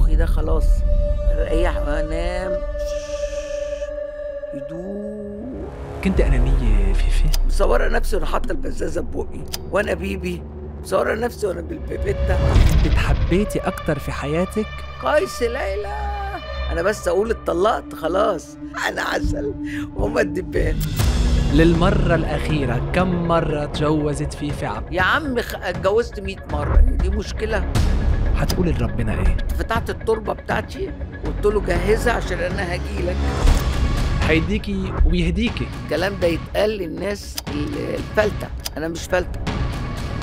مخي ده خلاص ريح وانام هدوء كنت انانيه فيفي مصوره نفسي وانا حاطه البزازه ببقي وانا بيبي مصوره نفسي وانا كنت اتحبيتي اكتر في حياتك قيس ليلى انا بس اقول اتطلقت خلاص انا عسل وما الدبان للمرة الأخيرة كم مرة تجوزت فيفي فعب؟ يا عم اتجوزت 100 مرة دي مشكلة هتقول لربنا ايه فتحت التربه بتاعتي وقلت له جهزها عشان انا هجي لك هيديكي ويهديكي الكلام ده يتقال للناس الفلته انا مش فلته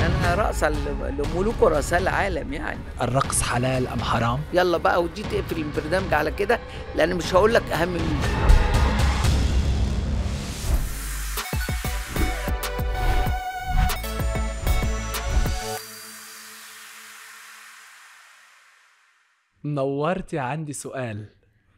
انا راس الملوك ورؤساء العالم يعني الرقص حلال ام حرام يلا بقى ودي تقفل البرنامج على كده لان مش هقول لك اهم من نورتي عندي سؤال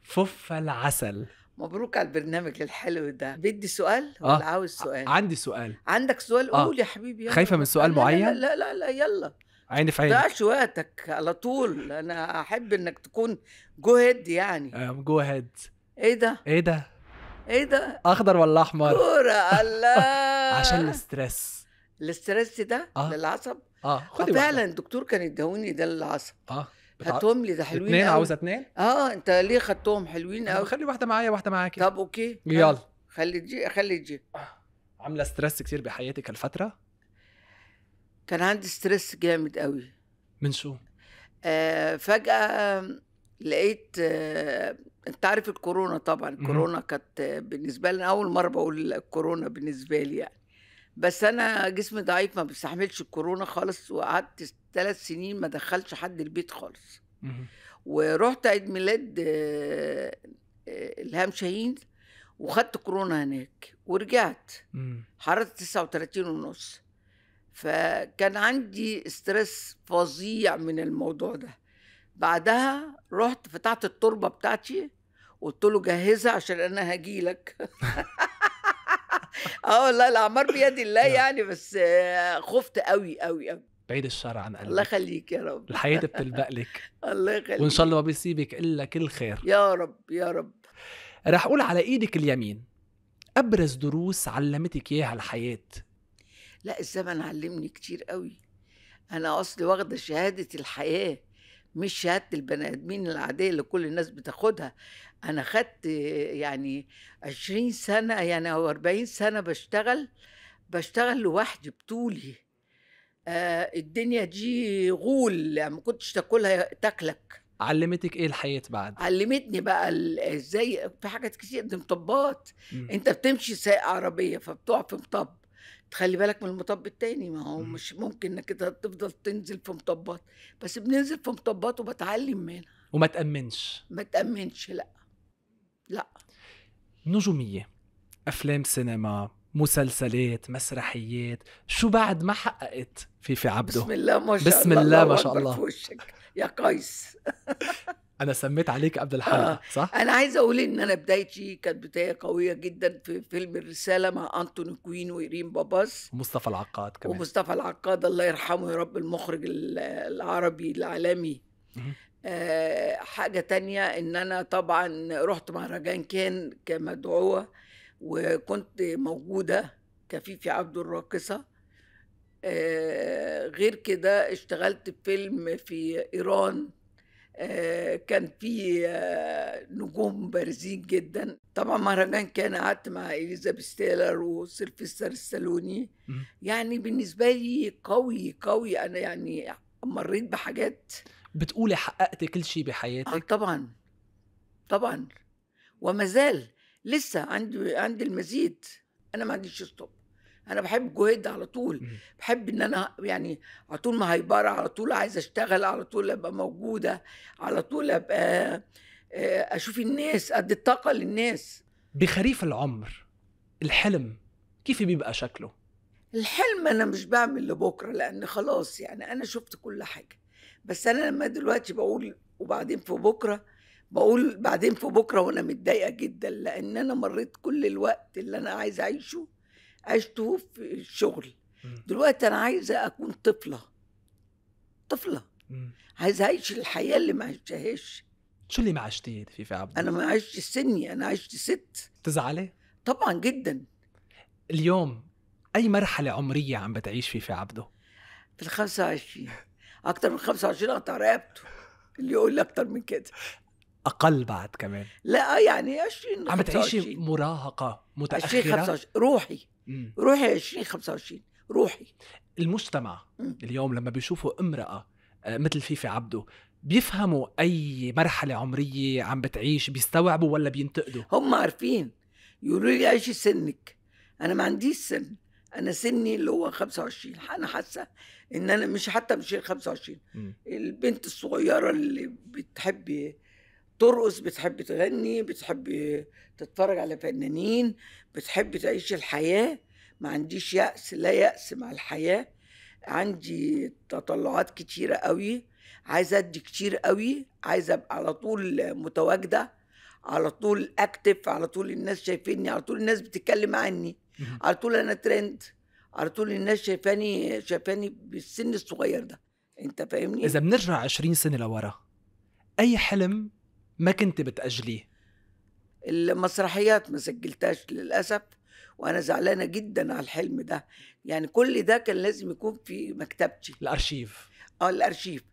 فف العسل مبروك على البرنامج الحلو ده بدي سؤال آه، ولا آه. عاوز سؤال عندي سؤال عندك سؤال آه. قول يا حبيبي يلا. خايفه من سؤال معين لا لا لا, لا يلا عيني في عيني ضيعش وقتك على طول انا احب انك تكون جو هيد يعني آه، جو هيد ايه ده ايه ده ايه ده اخضر ولا احمر كوره الله عشان الاسترس الاسترس ده آه. للعصب اه خدي فعلا الدكتور كان يداوني ده للعصب اه خدتهم لي ده حلوين اتنين عاوزه اتنين؟ اه انت ليه خدتهم حلوين قوي خلي واحده معايا واحده معاكي طب اوكي يلا خلي تجي خلي تجي آه، عامله ستريس كتير بحياتك هالفتره؟ كان عندي ستريس جامد قوي من شو؟ آه فجأة لقيت آه انت عارف الكورونا طبعا الكورونا كانت بالنسبة لنا أول مرة بقول الكورونا بالنسبة لي يعني بس انا جسمي ضعيف ما بستحملش الكورونا خالص وقعدت ثلاث سنين ما دخلش حد البيت خالص ورحت عيد ميلاد آه، آه، الهام شاهين وخدت كورونا هناك ورجعت حرارة 39 ونص فكان عندي استرس فظيع من الموضوع ده بعدها رحت فتحت التربة بتاعتي قلت له جهزها عشان انا هجيلك اه والله الاعمار بيد الله يعني بس خفت قوي قوي قوي بعيد الشر عن قلبك الله يخليك يا رب الحياة بتلبق لك الله يخليك وإن شاء الله ما بيسيبك إلا كل خير يا رب يا رب رح أقول على إيدك اليمين أبرز دروس علمتك إياها الحياة لا الزمن علمني كتير قوي أنا أصلي واخدة شهادة الحياة مش شهادة البني آدمين العادية اللي كل الناس بتاخدها انا خدت يعني 20 سنه يعني او 40 سنه بشتغل بشتغل لوحدي بطولي آه الدنيا دي غول يعني ما كنتش تاكلها تاكلك علمتك ايه الحياه بعد علمتني بقى ازاي في حاجات كتير دي مطبات م. انت بتمشي سايق عربيه فبتقع في مطب تخلي بالك من المطب التاني ما هو م. مش ممكن انك تفضل تنزل في مطبات بس بننزل في مطبات وبتعلم منها وما تامنش ما تامنش لا لا نجوميه افلام سينما مسلسلات مسرحيات شو بعد ما حققت فيفي عبده بسم الله ما شاء بسم الله, الله ما شاء الله وشك يا قيس انا سميت عليك قبل الحلقه آه. صح انا عايزه اقول ان انا بدايتي كانت بدايه قويه جدا في فيلم الرساله مع انتوني كوين وايرين باباس ومصطفى العقاد كمان ومصطفى العقاد الله يرحمه يا رب المخرج العربي العالمي آه، حاجة تانية إن أنا طبعا رحت مهرجان كان كمدعوة وكنت موجودة كفيفي عبد الراقصة آه، غير كده اشتغلت في فيلم في إيران آه، كان في نجوم بارزين جدا طبعا مهرجان كان قعدت مع اليزابيث تيلر وسيلفستر السالوني يعني بالنسبه لي قوي قوي انا يعني مريت بحاجات بتقولي حققتي كل شيء بحياتك آه، طبعا طبعا وما زال لسه عندي عندي المزيد انا ما عنديش ستوب انا بحب جهد على طول بحب ان انا يعني على طول ما هيبارة على طول عايزه اشتغل على طول ابقى موجوده على طول ابقى آه، اشوف الناس ادي الطاقه للناس بخريف العمر الحلم كيف بيبقى شكله الحلم انا مش بعمل لبكره لان خلاص يعني انا شفت كل حاجه بس انا لما دلوقتي بقول وبعدين في بكره بقول بعدين في بكره وانا متضايقه جدا لان انا مريت كل الوقت اللي انا عايزه اعيشه عشته في الشغل دلوقتي انا عايزه اكون طفله طفله عايزه اعيش الحياه اللي ما عشتهاش شو اللي ما عشتيه فيفا عبد انا ما عشت سني انا عشت ست تزعلي طبعا جدا اليوم اي مرحله عمريه عم بتعيش فيفا عبده في ال 25 اكتر من 25 قطع رقبته اللي يقول لي اكتر من كده اقل بعد كمان لا يعني 20 عم تعيشي مراهقه متاخره 20 25 روحي مم. روحي 20 25 روحي المجتمع مم. اليوم لما بيشوفوا امراه آه، مثل فيفي عبده بيفهموا اي مرحله عمريه عم بتعيش بيستوعبوا ولا بينتقدوا هم عارفين يقولوا لي ايش سنك انا ما عنديش سن انا سني اللي هو 25 انا حاسه ان انا مش حتى مش 25 م. البنت الصغيره اللي بتحب ترقص بتحب تغني بتحب تتفرج على فنانين بتحب تعيش الحياه ما عنديش يأس لا يأس مع الحياه عندي تطلعات كتيره قوي عايزه ادي كتير قوي عايزه ابقى على طول متواجده على طول اكتف على طول الناس شايفيني على طول الناس بتتكلم عني على طول انا ترند على طول الناس شايفاني شايفاني بالسن الصغير ده انت فاهمني اذا بنرجع 20 سنه لورا اي حلم ما كنت بتاجليه المسرحيات ما سجلتهاش للاسف وانا زعلانه جدا على الحلم ده يعني كل ده كان لازم يكون في مكتبتي الارشيف اه الارشيف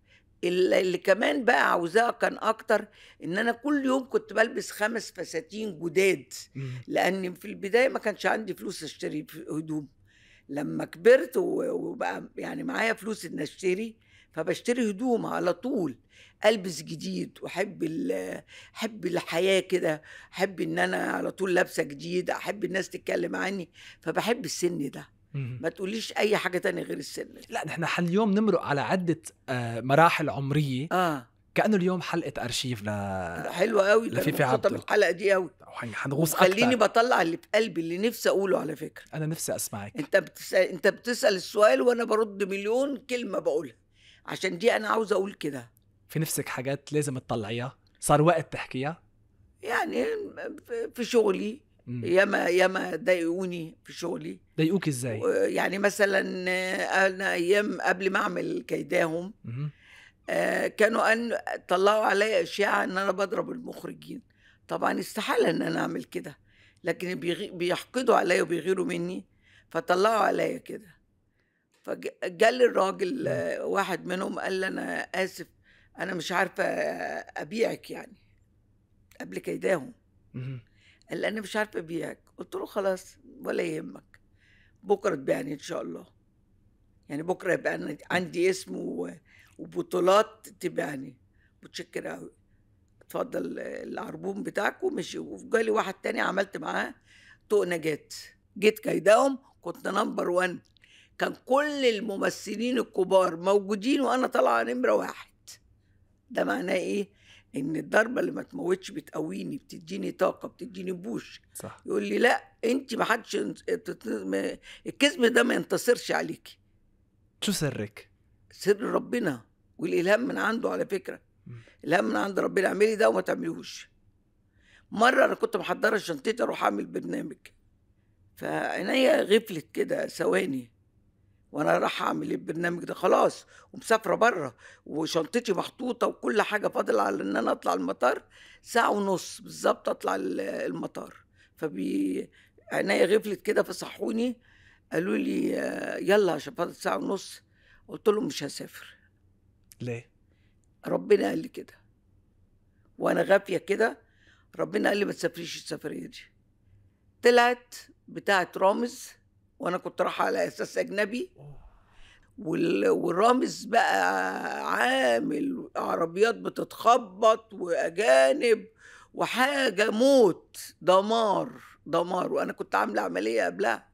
اللي كمان بقى عاوزاه كان اكتر ان انا كل يوم كنت بلبس خمس فساتين جداد لان في البدايه ما كانش عندي فلوس اشتري هدوم لما كبرت وبقى يعني معايا فلوس ان اشتري فبشتري هدوم على طول البس جديد واحب احب الحياه كده احب ان انا على طول لابسه جديد احب الناس تتكلم عني فبحب السن ده ما تقوليش اي حاجه تانية غير السن لا نحن اليوم نمرق على عده آه، مراحل عمريه اه كانه اليوم حلقه ارشيف ل حلوه قوي لفيفي عبده الحلقه دي قوي حنغوص اكتر خليني بطلع اللي في قلبي اللي نفسي اقوله على فكره انا نفسي اسمعك انت بتسال انت بتسال السؤال وانا برد مليون كلمه بقولها عشان دي انا عاوز اقول كده في نفسك حاجات لازم تطلعيها صار وقت تحكيها يعني في شغلي ياما ياما ضايقوني في شغلي ضايقوك ازاي؟ يعني مثلا انا ايام قبل ما اعمل كيداهم آه كانوا ان طلعوا عليا اشاعه ان انا بضرب المخرجين طبعا استحاله ان انا اعمل كده لكن بيغي... بيحقدوا عليا وبيغيروا مني فطلعوا عليا كده فجال الراجل واحد منهم قال لي انا اسف انا مش عارفه ابيعك يعني قبل كيداهم قال لي انا مش عارفه ابيعك قلت له خلاص ولا يهمك بكره تبيعني ان شاء الله يعني بكره يبقى انا عندي اسم وبطولات تبيعني متشكر قوي اتفضل العربون بتاعك ومشي وجالي واحد تاني عملت معاه طوق نجات جيت كيداهم كنت نمبر وان كان كل الممثلين الكبار موجودين وانا طالعه نمره واحد ده معناه ايه ان الضربه اللي ما تموتش بتقويني بتديني طاقه بتديني بوش صح. يقول لي لا انت ما حدش الكذب ده ما ينتصرش عليكي شو سرك سر ربنا والالهام من عنده على فكره م. الهام من عند ربنا اعملي ده وما تعمليهوش مره انا كنت محضره شنطتي اروح اعمل برنامج فعينيا غفلت كده ثواني وانا رايحه اعمل ايه البرنامج ده خلاص ومسافره بره وشنطتي محطوطه وكل حاجه فاضل على ان انا اطلع المطار ساعه ونص بالظبط اطلع المطار فبي عينيا غفلت كده فصحوني قالوا لي يلا عشان فاضل ساعه ونص قلت لهم مش هسافر ليه ربنا قال لي كده وانا غافيه كده ربنا قال لي ما تسافريش السفريه دي طلعت بتاعه رامز وانا كنت رايحه على اساس اجنبي والرامز بقى عامل عربيات بتتخبط واجانب وحاجه موت دمار دمار وانا كنت عامله عمليه قبلها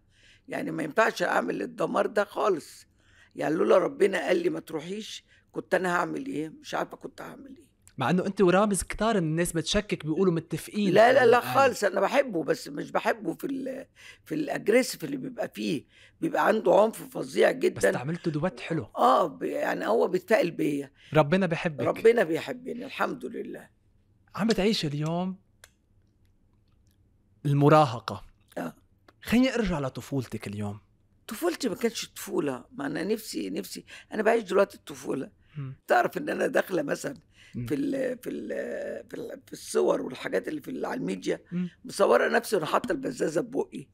يعني ما ينفعش اعمل الدمار ده خالص يعني لولا ربنا قال لي ما تروحيش كنت انا هعمل ايه مش عارفه كنت هعمل ايه مع انه انت ورامز كثار من الناس بتشكك بيقولوا متفقين لا لا لا خالص انا بحبه بس مش بحبه في الـ في الاجريسيف اللي بيبقى فيه بيبقى عنده عنف فظيع جدا بس عملته دوات حلو اه يعني هو بيتفائل بيا ربنا بيحبك ربنا بيحبني الحمد لله عم بتعيش اليوم المراهقه اه خليني ارجع لطفولتك اليوم طفولتي ما كانتش طفوله ما انا نفسي نفسي انا بعيش دلوقتي الطفوله تعرف ان انا داخله مثلا في الـ في الـ في, الـ في الصور والحاجات اللي في على الميديا مصوره نفسي وانا حاطه البزازه ببقي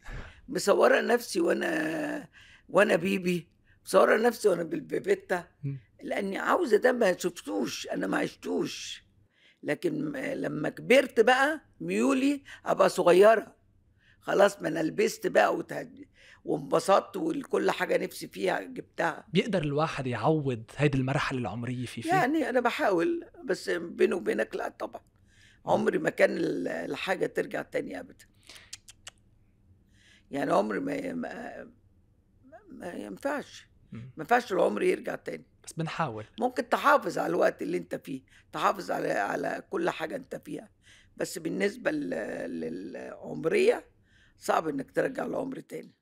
مصوره نفسي وانا وانا بيبي مصوره نفسي وانا بالبيبيتا لاني عاوزه ده ما شفتوش انا ما عشتوش لكن لما كبرت بقى ميولي ابقى صغيره خلاص ما انا لبست بقى وانبسطت وكل حاجه نفسي فيها جبتها بيقدر الواحد يعوض هيدي المرحله العمريه في فيه يعني انا بحاول بس بيني وبينك لا طبعا عمري ما كان الحاجه ترجع تاني ابدا يعني عمري ما ما, ما ينفعش ما ينفعش العمر يرجع تاني بس بنحاول ممكن تحافظ على الوقت اللي انت فيه تحافظ على على كل حاجه انت فيها بس بالنسبه للعمريه صعب انك ترجع العمر تاني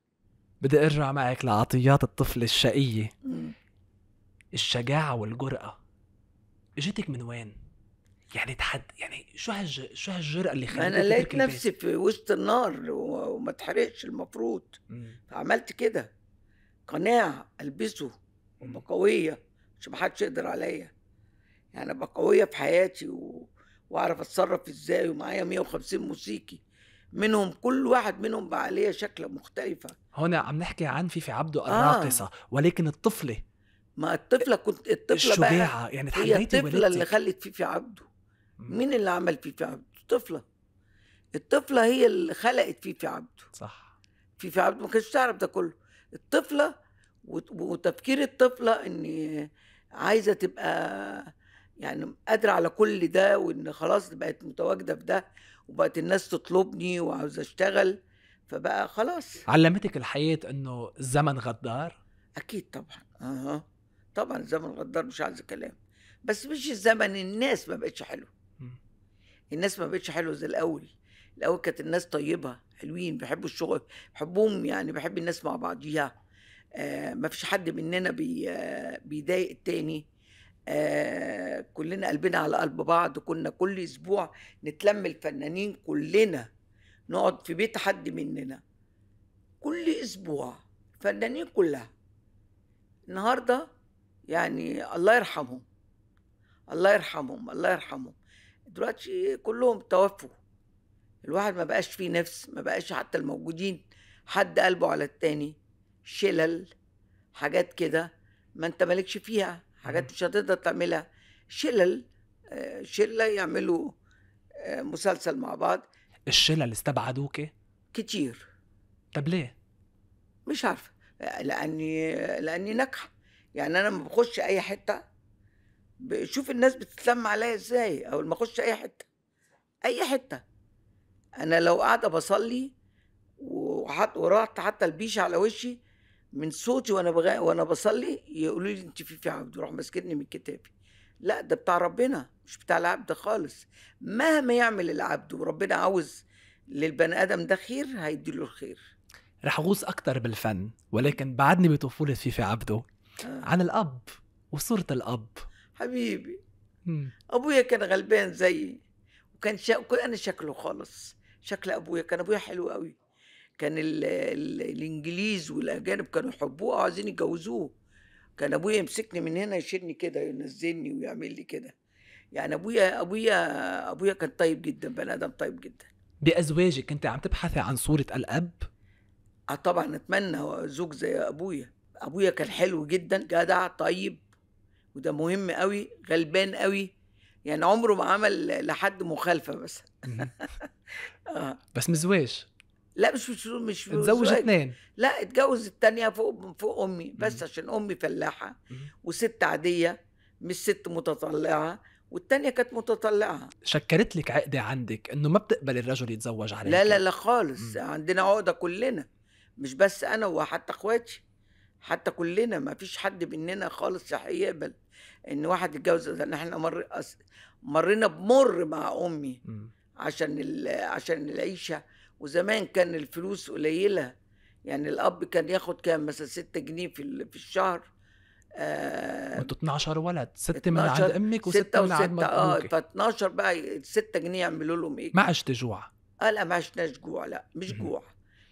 بدي ارجع معك لعطيات الطفل الشقية مم. الشجاعة والجرأة اجتك من وين؟ يعني تحد يعني شو هالج... شو هالجرأة اللي خلتك انا لقيت نفسي في وسط النار وما اتحرقش المفروض مم. فعملت كده قناع البسه وابقى قوية مش محدش يقدر عليا يعني ابقى قوية في حياتي و... واعرف اتصرف ازاي ومعايا 150 موسيقي منهم كل واحد منهم بقى ليه شكل مختلفة هنا عم نحكي عن فيفي عبده آه. الراقصة آه. ولكن الطفلة ما الطفلة كنت الطفلة الشجاعة بقى يعني هي الطفلة ولدتك. اللي خلت فيفي عبده مين اللي عمل فيفي عبده؟ طفلة الطفلة هي اللي خلقت فيفي عبده صح فيفي عبده ما كانتش تعرف ده كله الطفلة وتفكير الطفلة ان عايزة تبقى يعني قادرة على كل ده وان خلاص بقت متواجدة في ده وبقت الناس تطلبني وعاوز اشتغل فبقى خلاص علمتك الحياه انه الزمن غدار اكيد طبعا اها طبعا الزمن غدار مش عايز كلام بس مش الزمن الناس ما بقتش حلوه الناس ما بقتش حلوه زي الاول الاول كانت الناس طيبه حلوين بيحبوا الشغل بحبهم يعني بحب الناس مع بعضيها آه ما فيش حد مننا بي آه بيضايق التاني آه، كلنا قلبنا على قلب بعض كنا كل اسبوع نتلم الفنانين كلنا نقعد في بيت حد مننا كل اسبوع فنانين كلها النهارده يعني الله يرحمهم الله يرحمهم الله يرحمهم دلوقتي كلهم توفوا الواحد ما بقاش فيه نفس ما بقاش حتى الموجودين حد قلبه على التاني شلل حاجات كده ما انت مالكش فيها حاجات مش هتقدر تعملها شلل آه، شله يعملوا آه، مسلسل مع بعض الشلل استبعدوك كتير طب ليه مش عارفه لاني لاني ناجحه يعني انا ما بخش اي حته بشوف الناس بتتلم عليا ازاي او ما اخش اي حته اي حته انا لو قاعده بصلي وحط ورحت حتى البيش على وشي من صوتي وانا بغ... وانا بصلي يقولوا لي انت في في عبد يروح ماسكني من كتافي لا ده بتاع ربنا مش بتاع العبد خالص مهما يعمل العبد وربنا عاوز للبني ادم ده خير هيدي له الخير رح اغوص اكثر بالفن ولكن بعدني بطفوله فيفي عبده آه. عن الاب وصوره الاب حبيبي مم. ابويا كان غلبان زيي وكان شا... انا شكله خالص شكل ابويا كان ابويا حلو قوي كان الـ الـ الانجليز والاجانب كانوا يحبوه وعايزين يتجوزوه كان ابويا يمسكني من هنا يشيلني كده ينزلني ويعمل لي كده يعني ابويا ابويا ابويا كان طيب جدا بني ادم طيب جدا بازواجك انت عم تبحثي عن صوره الاب اه طبعا اتمنى زوج زي ابويا ابويا كان حلو جدا جدع طيب وده مهم قوي غلبان قوي يعني عمره ما عمل لحد مخالفه مثلا اه بس مزواج لا مش مش مش اتزوج اثنين لا اتجوز الثانيه فوق فوق امي بس مم. عشان امي فلاحه وست عاديه مش ست متطلعه والتانية كانت متطلعة شكرت لك عقدة عندك انه ما بتقبل الرجل يتزوج عليك لا لا لا خالص مم. عندنا عقدة كلنا مش بس انا وحتى اخواتي حتى كلنا ما فيش حد مننا خالص رح يقبل ان واحد يتجوز ان احنا مر... مرينا بمر مع امي مم. عشان ال... عشان العيشه وزمان كان الفلوس قليلة يعني الأب كان ياخد كام مثلا 6 جنيه في في الشهر آه 12 ولد 6 من عند امك و6 من عند مبروكي اه ف 12 بقى 6 جنيه يعملوا لهم ايه؟ ما عشت جوع اه لا ما عشناش جوع لا مش جوع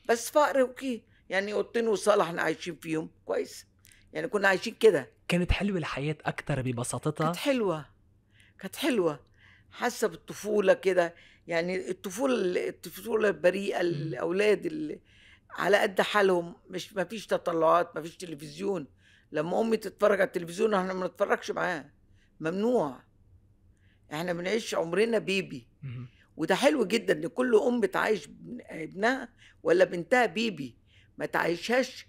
بس فقر وكي يعني اوضتين وصاله احنا عايشين فيهم كويس يعني كنا عايشين كده كانت حلوه الحياه اكتر ببساطتها كانت حلوه كانت حلوه حاسه بالطفوله كده يعني الطفوله الطفوله البريئه إمم. الاولاد اللي على قد حالهم مش ما فيش تطلعات ما فيش تلفزيون لما امي تتفرج على التلفزيون احنا ما نتفرجش معاها ممنوع احنا بنعيش عمرنا بيبي إمم. وده حلو جدا ان كل ام تعيش ابنها ولا بنتها بيبي ما تعيشهاش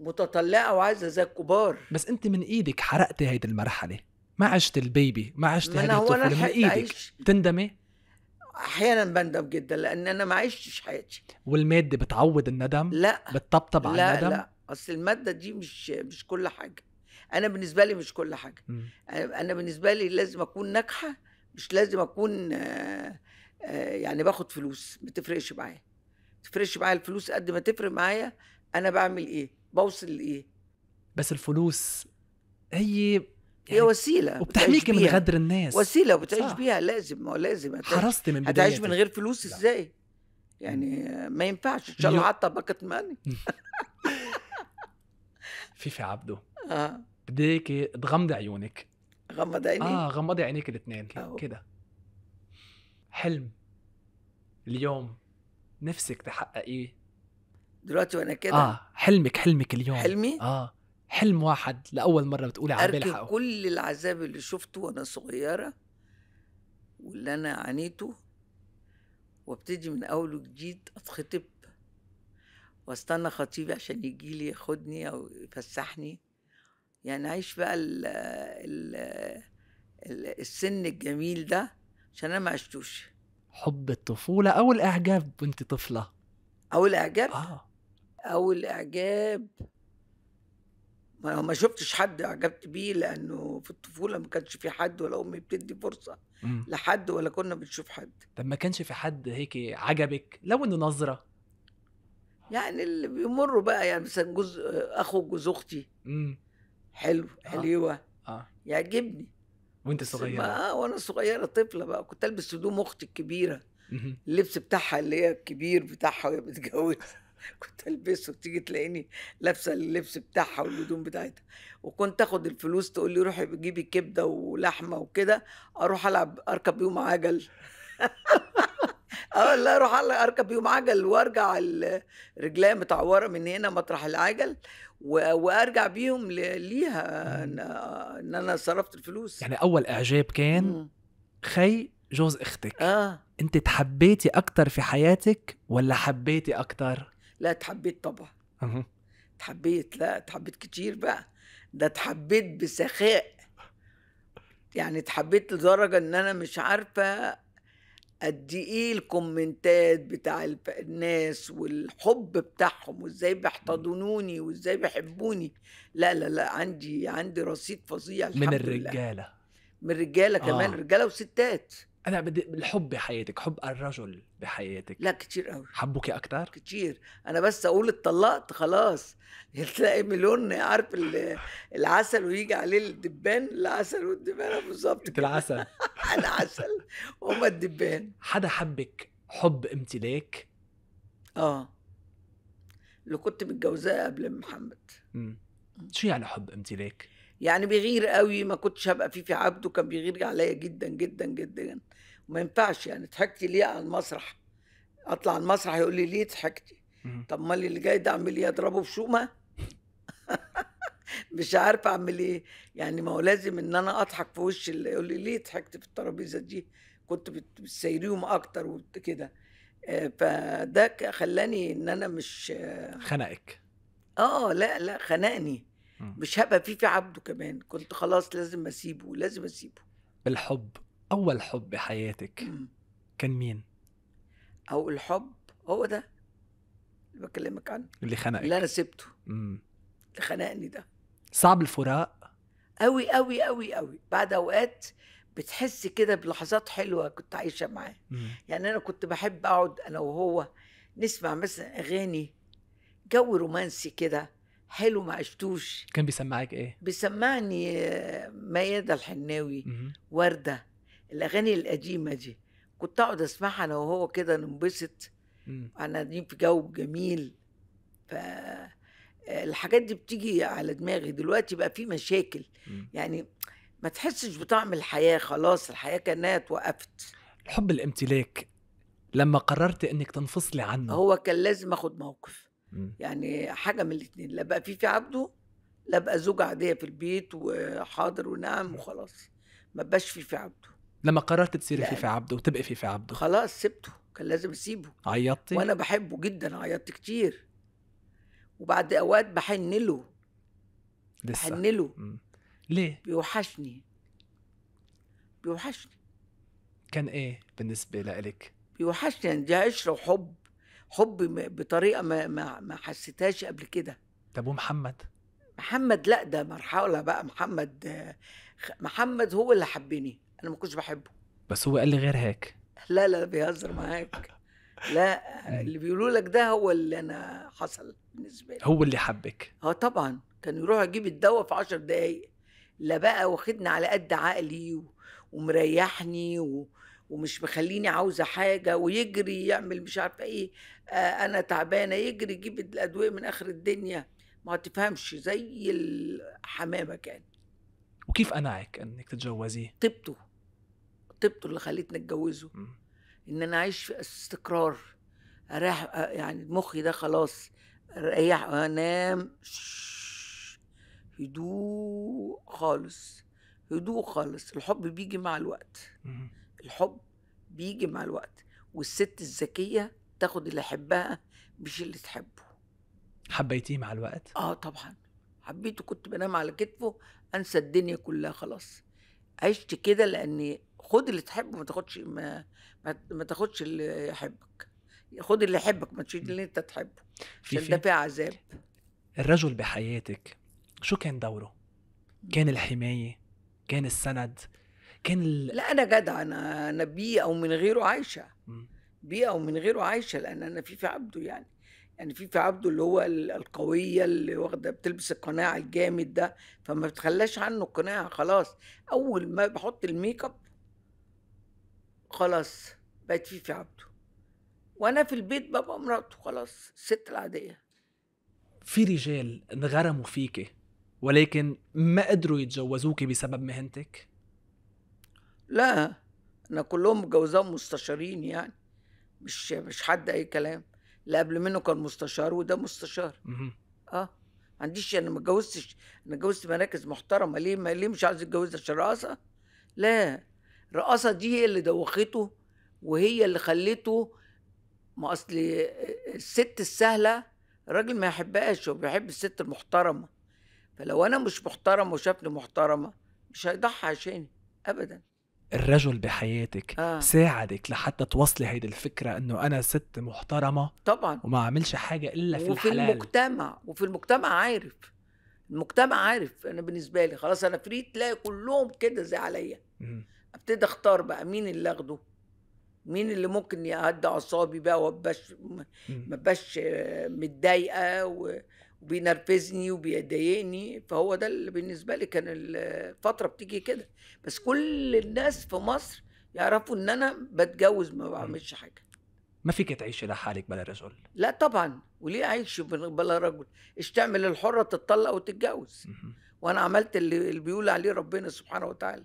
متطلعه وعايزه زي الكبار بس انت من ايدك حرقتي هيدي المرحله ما عشت البيبي ما عشت هذه الطفوله من ايدك تندمي احيانا بندم جدا لان انا ما عشتش حياتي والماده بتعوض الندم لا بتطبطب على الندم لا لا اصل الماده دي مش مش كل حاجه انا بالنسبه لي مش كل حاجه م. انا بالنسبه لي لازم اكون ناجحه مش لازم اكون آه، آه، يعني باخد فلوس ما تفرقش معايا ما تفرقش معايا الفلوس قد ما تفرق معايا انا بعمل ايه بوصل لايه بس الفلوس هي يعني هي وسيله وبتحميك من غدر الناس وسيله وبتعيش بيها لازم ما لازم حرصت من بدايتك هتعيش من غير فلوس لا. ازاي؟ يعني ما ينفعش ان شاء الله حاطه باكت ماني فيفي عبده اه بدي اياكي تغمضي عيونك غمض عينيك اه غمضي عينيك الاثنين كده حلم اليوم نفسك تحققيه دلوقتي وانا كده اه حلمك حلمك اليوم حلمي؟ اه حلم واحد لاول مره بتقولي عم بلحقه كل العذاب اللي شفته وانا صغيره واللي انا عانيته وابتدي من اول وجديد اتخطب واستنى خطيبي عشان يجي لي ياخدني او يفسحني يعني عايش بقى الـ الـ الـ السن الجميل ده عشان انا ما عشتوش حب الطفوله او الاعجاب وانت طفله او الاعجاب اه او الاعجاب ما ما شفتش حد اعجبت بيه لانه في الطفوله ما كانش في حد ولا امي بتدي فرصه مم. لحد ولا كنا بنشوف حد طب ما كانش في حد هيك عجبك لو انه نظره يعني اللي بيمروا بقى يعني مثلا جوز اخو جوز اختي حلو آه. حليوه آه. آه. يعجبني وانت صغيره اه وانا صغيره طفله بقى كنت البس هدوم اختي الكبيره اللبس بتاعها اللي هي الكبير بتاعها وهي بتتجوز كنت البسه تيجي تلاقيني لابسه اللبس بتاعها والهدوم بتاعتها وكنت اخد الفلوس تقول لي روحي جيبي كبده ولحمه وكده اروح العب اركب يوم عجل اقول آه، لا اروح اركب يوم عجل وارجع رجليا متعوره من هنا مطرح العجل وارجع بيهم ليها ان انا صرفت الفلوس يعني اول اعجاب كان خي جوز اختك اه انت تحبيتي اكتر في حياتك ولا حبيتي اكتر لا تحبيت طبعا تحبيت لا تحبيت كتير بقى ده تحبيت بسخاء يعني اتحبيت لدرجة ان انا مش عارفة قد ايه الكومنتات بتاع الناس والحب بتاعهم وازاي بيحتضنوني وازاي بيحبوني لا لا لا عندي عندي رصيد فظيع الحمد من الرجاله لله. من الرجاله كمان آه. رجاله وستات انا بدي الحب حياتك حب الرجل بحياتك لا كتير قوي حبوكي اكتر كتير انا بس اقول اتطلقت خلاص تلاقي ملون عارف العسل ويجي عليه الدبان العسل والدبانه بالظبط العسل العسل انا الدبان حدا حبك حب امتلاك اه اللي كنت متجوزاه قبل محمد امم شو يعني حب امتلاك يعني بيغير قوي ما كنتش هبقى فيه في عبده كان بيغير عليا جدا جدا جدا جدا ما ينفعش يعني ضحكتي ليه على المسرح اطلع على المسرح يقول لي ليه ضحكتي طب امال اللي جاي ده اعمل ايه اضربه في شومه مش عارفه اعمل ايه يعني ما هو لازم ان انا اضحك في وش اللي يقول لي ليه ضحكت في الترابيزه دي كنت بتسيريهم اكتر وكده آه، فده خلاني ان انا مش خنقك اه لا لا خنقني مش هبقى فيفي في عبده كمان كنت خلاص لازم اسيبه لازم اسيبه بالحب اول حب بحياتك كان مين؟ او الحب هو ده اللي بكلمك عنه اللي خنقك اللي انا سبته مم. اللي خنقني ده صعب الفراق أوي أوي أوي أوي بعد اوقات بتحس كده بلحظات حلوه كنت عايشه معاه يعني انا كنت بحب اقعد انا وهو نسمع مثلا اغاني جو رومانسي كده حلو ما عشتوش كان بيسمعك ايه بيسمعني ميادة الحناوي مم. وردة الاغاني القديمه دي كنت اقعد اسمعها انا وهو كده ننبسط انا قاعدين في جو جميل ف الحاجات دي بتيجي على دماغي دلوقتي بقى في مشاكل مم. يعني ما تحسش بطعم الحياه خلاص الحياه كانها اتوقفت الحب الامتلاك لما قررت انك تنفصلي عنه هو كان لازم اخد موقف مم. يعني حاجه من الاثنين لا بقى في في عبده لا بقى زوجه عاديه في البيت وحاضر ونعم وخلاص ما بقاش في في عبده لما قررت تصيري يعني. فيفي عبده وتبقي فيفي عبده خلاص سبته كان لازم اسيبه عيطتي وانا بحبه جدا عيطت كتير وبعد اوقات بحن له لسه بحن له ليه بيوحشني بيوحشني كان ايه بالنسبه لك بيوحشني يعني دي عشره وحب حب بطريقه ما ما, ما حسيتهاش قبل كده طب ومحمد محمد لا ده مرحله بقى محمد محمد هو اللي حبني انا ما كنتش بحبه بس هو قال لي غير هيك لا لا بيهزر معاك لا اللي بيقولوا لك ده هو اللي انا حصل بالنسبه لي هو اللي حبك اه طبعا كان يروح يجيب الدواء في عشر دقايق لا بقى واخدني على قد عقلي و... ومريحني و... ومش مخليني عاوزه حاجه ويجري يعمل مش عارفه ايه آه انا تعبانه يجري يجيب الادويه من اخر الدنيا ما تفهمش زي الحمامه كان وكيف قنعك انك تتجوزيه؟ طبته طيبته اللي خلتني اتجوزه ان انا اعيش في استقرار اريح آه، يعني مخي ده خلاص اريح انام هدوء خالص هدوء خالص الحب بيجي مع الوقت الحب بيجي مع الوقت والست الذكيه تاخد اللي احبها مش اللي تحبه حبيتيه مع الوقت اه طبعا حبيته كنت بنام على كتفه انسى الدنيا كلها خلاص عشت كده لاني خد اللي تحبه ما تاخدش ما, ما تاخدش اللي يحبك خد اللي يحبك ما تشيل اللي انت تحبه عشان ده فيه عذاب الرجل بحياتك شو كان دوره؟ كان الحماية؟ كان السند؟ كان ال... لا أنا جدع أنا أنا بيه أو من غيره عايشة بيه أو من غيره عايشة لأن أنا في في عبده يعني يعني في في عبده اللي هو القوية اللي واخدة بتلبس القناع الجامد ده فما بتخلاش عنه القناع خلاص أول ما بحط الميك اب خلاص بقت فيفي عبده وانا في البيت ببقى مراته خلاص الست العاديه في رجال انغرموا فيكي ولكن ما قدروا يتجوزوكي بسبب مهنتك لا انا كلهم متجوزاهم مستشارين يعني مش مش حد اي كلام اللي قبل منه كان مستشار وده مستشار اه ما عنديش انا ما اتجوزتش انا اتجوزت مراكز محترمه ليه ما ليه مش عاوز اتجوز شراسه لا الرقاصة دي هي اللي دوخته وهي اللي خلته ما اصل آه، الست السهله الراجل ما يحبهاش وبيحب الست المحترمه فلو انا مش محترمه وشافني محترمه مش هيضحي عشاني ابدا الرجل بحياتك آه. ساعدك لحتى توصلي هيدي الفكره انه انا ست محترمه طبعا وما عملش حاجه الا في وفي الحلال وفي المجتمع وفي المجتمع عارف المجتمع عارف انا بالنسبه لي خلاص انا فريت تلاقي كلهم كده زي عليا ابتدي اختار بقى مين اللي اخده مين اللي ممكن يهد اعصابي بقى وابقاش ما بقاش متضايقه وبينرفزني وبيضايقني فهو ده اللي بالنسبه لي كان الفتره بتيجي كده بس كل الناس في مصر يعرفوا ان انا بتجوز ما بعملش حاجه ما فيك تعيشي لحالك بلا رجل لا طبعا وليه اعيش بلا رجل ايش تعمل الحره تتطلق وتتجوز وانا عملت اللي بيقول عليه ربنا سبحانه وتعالى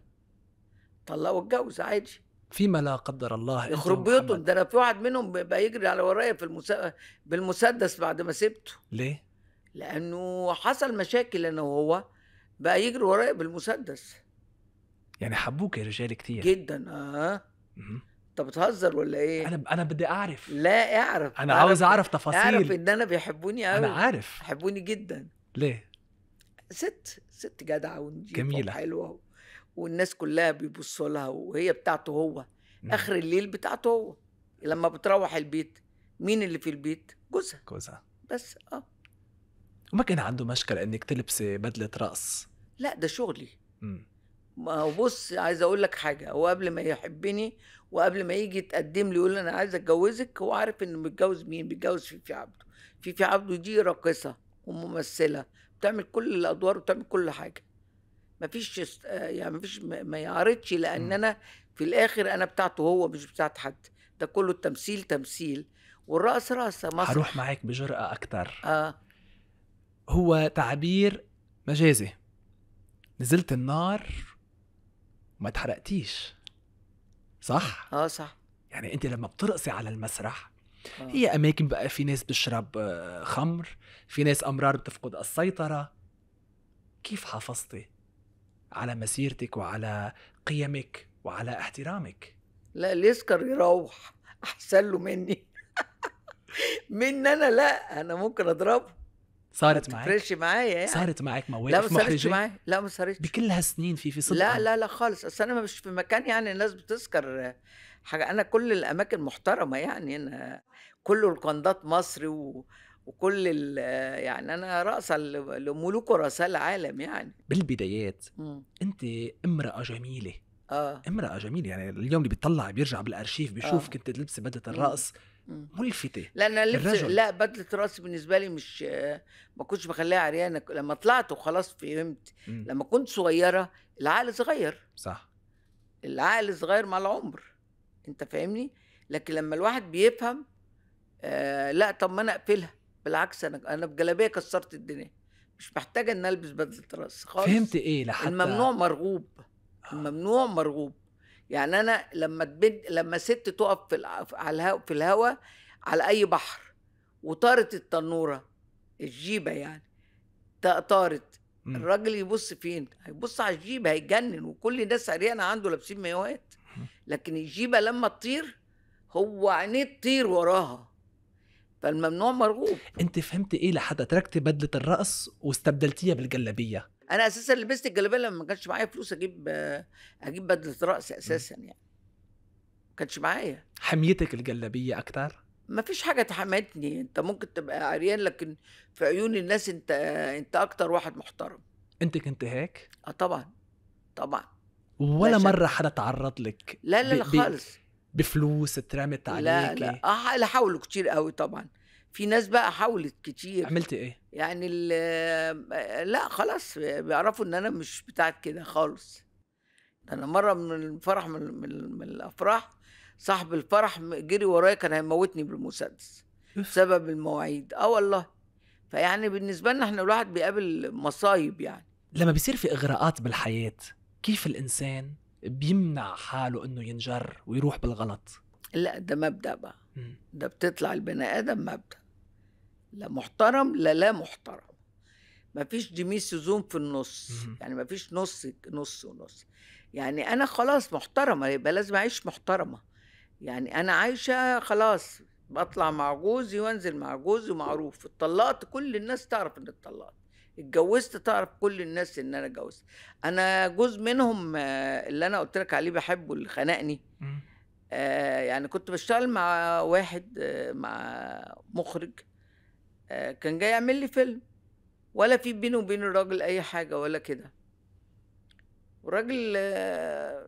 طلقوا اتجوز عادي فيما لا قدر الله يخرب بيوتهم ده انا في واحد منهم بقى يجري على ورايا في المسا... بالمسدس بعد ما سبته ليه؟ لانه حصل مشاكل انا وهو بقى يجري ورايا بالمسدس يعني حبوك يا رجال كتير جدا اه انت بتهزر ولا ايه؟ انا انا بدي اعرف لا اعرف انا أعرف عاوز اعرف تفاصيل اعرف ان انا بيحبوني قوي انا عارف بيحبوني جدا ليه؟ ست ست جدعه ونجيبه جميلة حلوه والناس كلها بيبصوا لها وهي بتاعته هو مم. اخر الليل بتاعته هو لما بتروح البيت مين اللي في البيت جوزها جوزها بس اه وما كان عنده مشكل انك تلبسي بدله رقص لا ده شغلي امم ما هو بص عايز اقول لك حاجه هو قبل ما يحبني وقبل ما يجي يتقدم لي يقول انا عايز اتجوزك هو عارف انه متجوز مين بيتجوز فيفي عبده فيفي عبده دي راقصه وممثله بتعمل كل الادوار وبتعمل كل حاجه ما فيش آه، يعني ما فيش ما يعرضش لان انا في الاخر انا بتاعته هو مش بتاعت حد ده كله التمثيل تمثيل والرقص رقص مصر هروح معاك بجرأة أكتر آه. هو تعبير مجازي نزلت النار ما اتحرقتيش صح؟ اه, آه، صح يعني انت لما بترقصي على المسرح آه. هي اماكن بقى في ناس بتشرب آه، خمر في ناس امرار بتفقد السيطره كيف حافظتي على مسيرتك وعلى قيمك وعلى احترامك لا ليسكر يروح احسن له مني من انا لا انا ممكن اضربه صارت معاك تفرقش معايا يعني. صارت معاك مواقف لا ما صارتش معايا لا ما صارتش بكل هالسنين في في صدق لا لا لا خالص اصل انا مش في مكان يعني الناس بتذكر حاجه انا كل الاماكن محترمه يعني انا كله القندات مصري و... وكل يعني انا رأس لملوك ورؤساء العالم يعني بالبدايات م. انت امراه جميله اه امراه جميله يعني اليوم اللي بيطلع بيرجع بالارشيف بيشوف آه. كنت لبسه بدله الراس ملفته لان انا الرجل. لا بدله راسي بالنسبه لي مش ما كنتش بخليها عريانه لما طلعت وخلاص فهمت لما كنت صغيره العقل صغير صح العقل صغير مع العمر انت فاهمني لكن لما الواحد بيفهم آه لا طب ما انا اقفلها بالعكس انا انا بجلابيه كسرت الدنيا مش محتاجه ان البس بدله راس خالص فهمت ايه لحد الممنوع مرغوب آه. الممنوع مرغوب يعني انا لما تبد لما ست تقف في على في الهواء على اي بحر وطارت التنوره الجيبه يعني طارت الراجل يبص فين هيبص على الجيبه هيجنن وكل الناس عريانه عنده لابسين مايوهات لكن الجيبه لما تطير هو عينيه تطير وراها فالممنوع مرغوب انت فهمتي ايه لحد تركتي بدله الرقص واستبدلتيها بالجلابيه انا اساسا لبست الجلابيه لما ما كانش معايا فلوس اجيب اجيب بدله رقص اساسا يعني ما كانش معايا حميتك الجلابيه اكتر ما فيش حاجه تحمتني انت ممكن تبقى عريان لكن في عيون الناس انت انت اكتر واحد محترم انت كنت هيك اه طبعا طبعا ولا مره حدا تعرض لك لا لا, لا خالص بفلوس اترمت عليك لا آه، لا حاولوا كتير قوي طبعا في ناس بقى حاولت كتير عملت ايه يعني لا خلاص بيعرفوا ان انا مش بتاعت كده خالص انا مره من الفرح من, من, من الافراح صاحب الفرح جري ورايا كان هيموتني بالمسدس بسبب المواعيد اه والله فيعني بالنسبه لنا احنا الواحد بيقابل مصايب يعني لما بيصير في اغراءات بالحياه كيف الانسان بيمنع حاله انه ينجر ويروح بالغلط لا ده مبدا بقى ده بتطلع البني ادم مبدا لا محترم لا لا محترم مفيش ديمي سوزون في النص يعني مفيش نص نص ونص يعني انا خلاص محترمه يبقى لازم اعيش محترمه يعني انا عايشه خلاص بطلع مع جوزي وانزل مع جوزي معروف اتطلقت كل الناس تعرف ان اتطلقت اتجوزت تعرف كل الناس ان انا اتجوزت انا جزء منهم آه، اللي انا قلت لك عليه بحبه اللي خنقني آه، يعني كنت بشتغل مع واحد آه، مع مخرج كان جاي يعمل لي فيلم ولا في بينه وبين الراجل اي حاجه ولا كده والراجل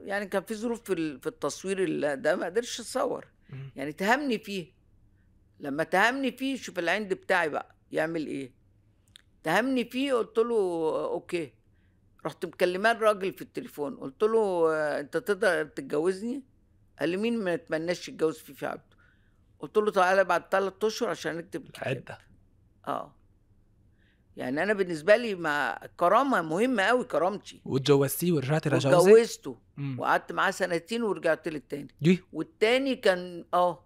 يعني كان في ظروف في, التصوير اللي ده ما قدرش اصور يعني اتهمني فيه لما اتهمني فيه شوف العند بتاعي بقى يعمل ايه اتهمني فيه قلت له اوكي رحت مكلمه الراجل في التليفون قلت له انت تقدر تتجوزني قال لي مين ما يتمناش يتجوز فيفي عبده قلت له تعالى بعد ثلاث اشهر عشان نكتب الكتاب عده اه يعني انا بالنسبه لي مع كرامه مهمه قوي كرامتي واتجوزتيه ورجعت لجوزك اتجوزته وقعدت معاه سنتين ورجعت للتاني دي والتاني كان اه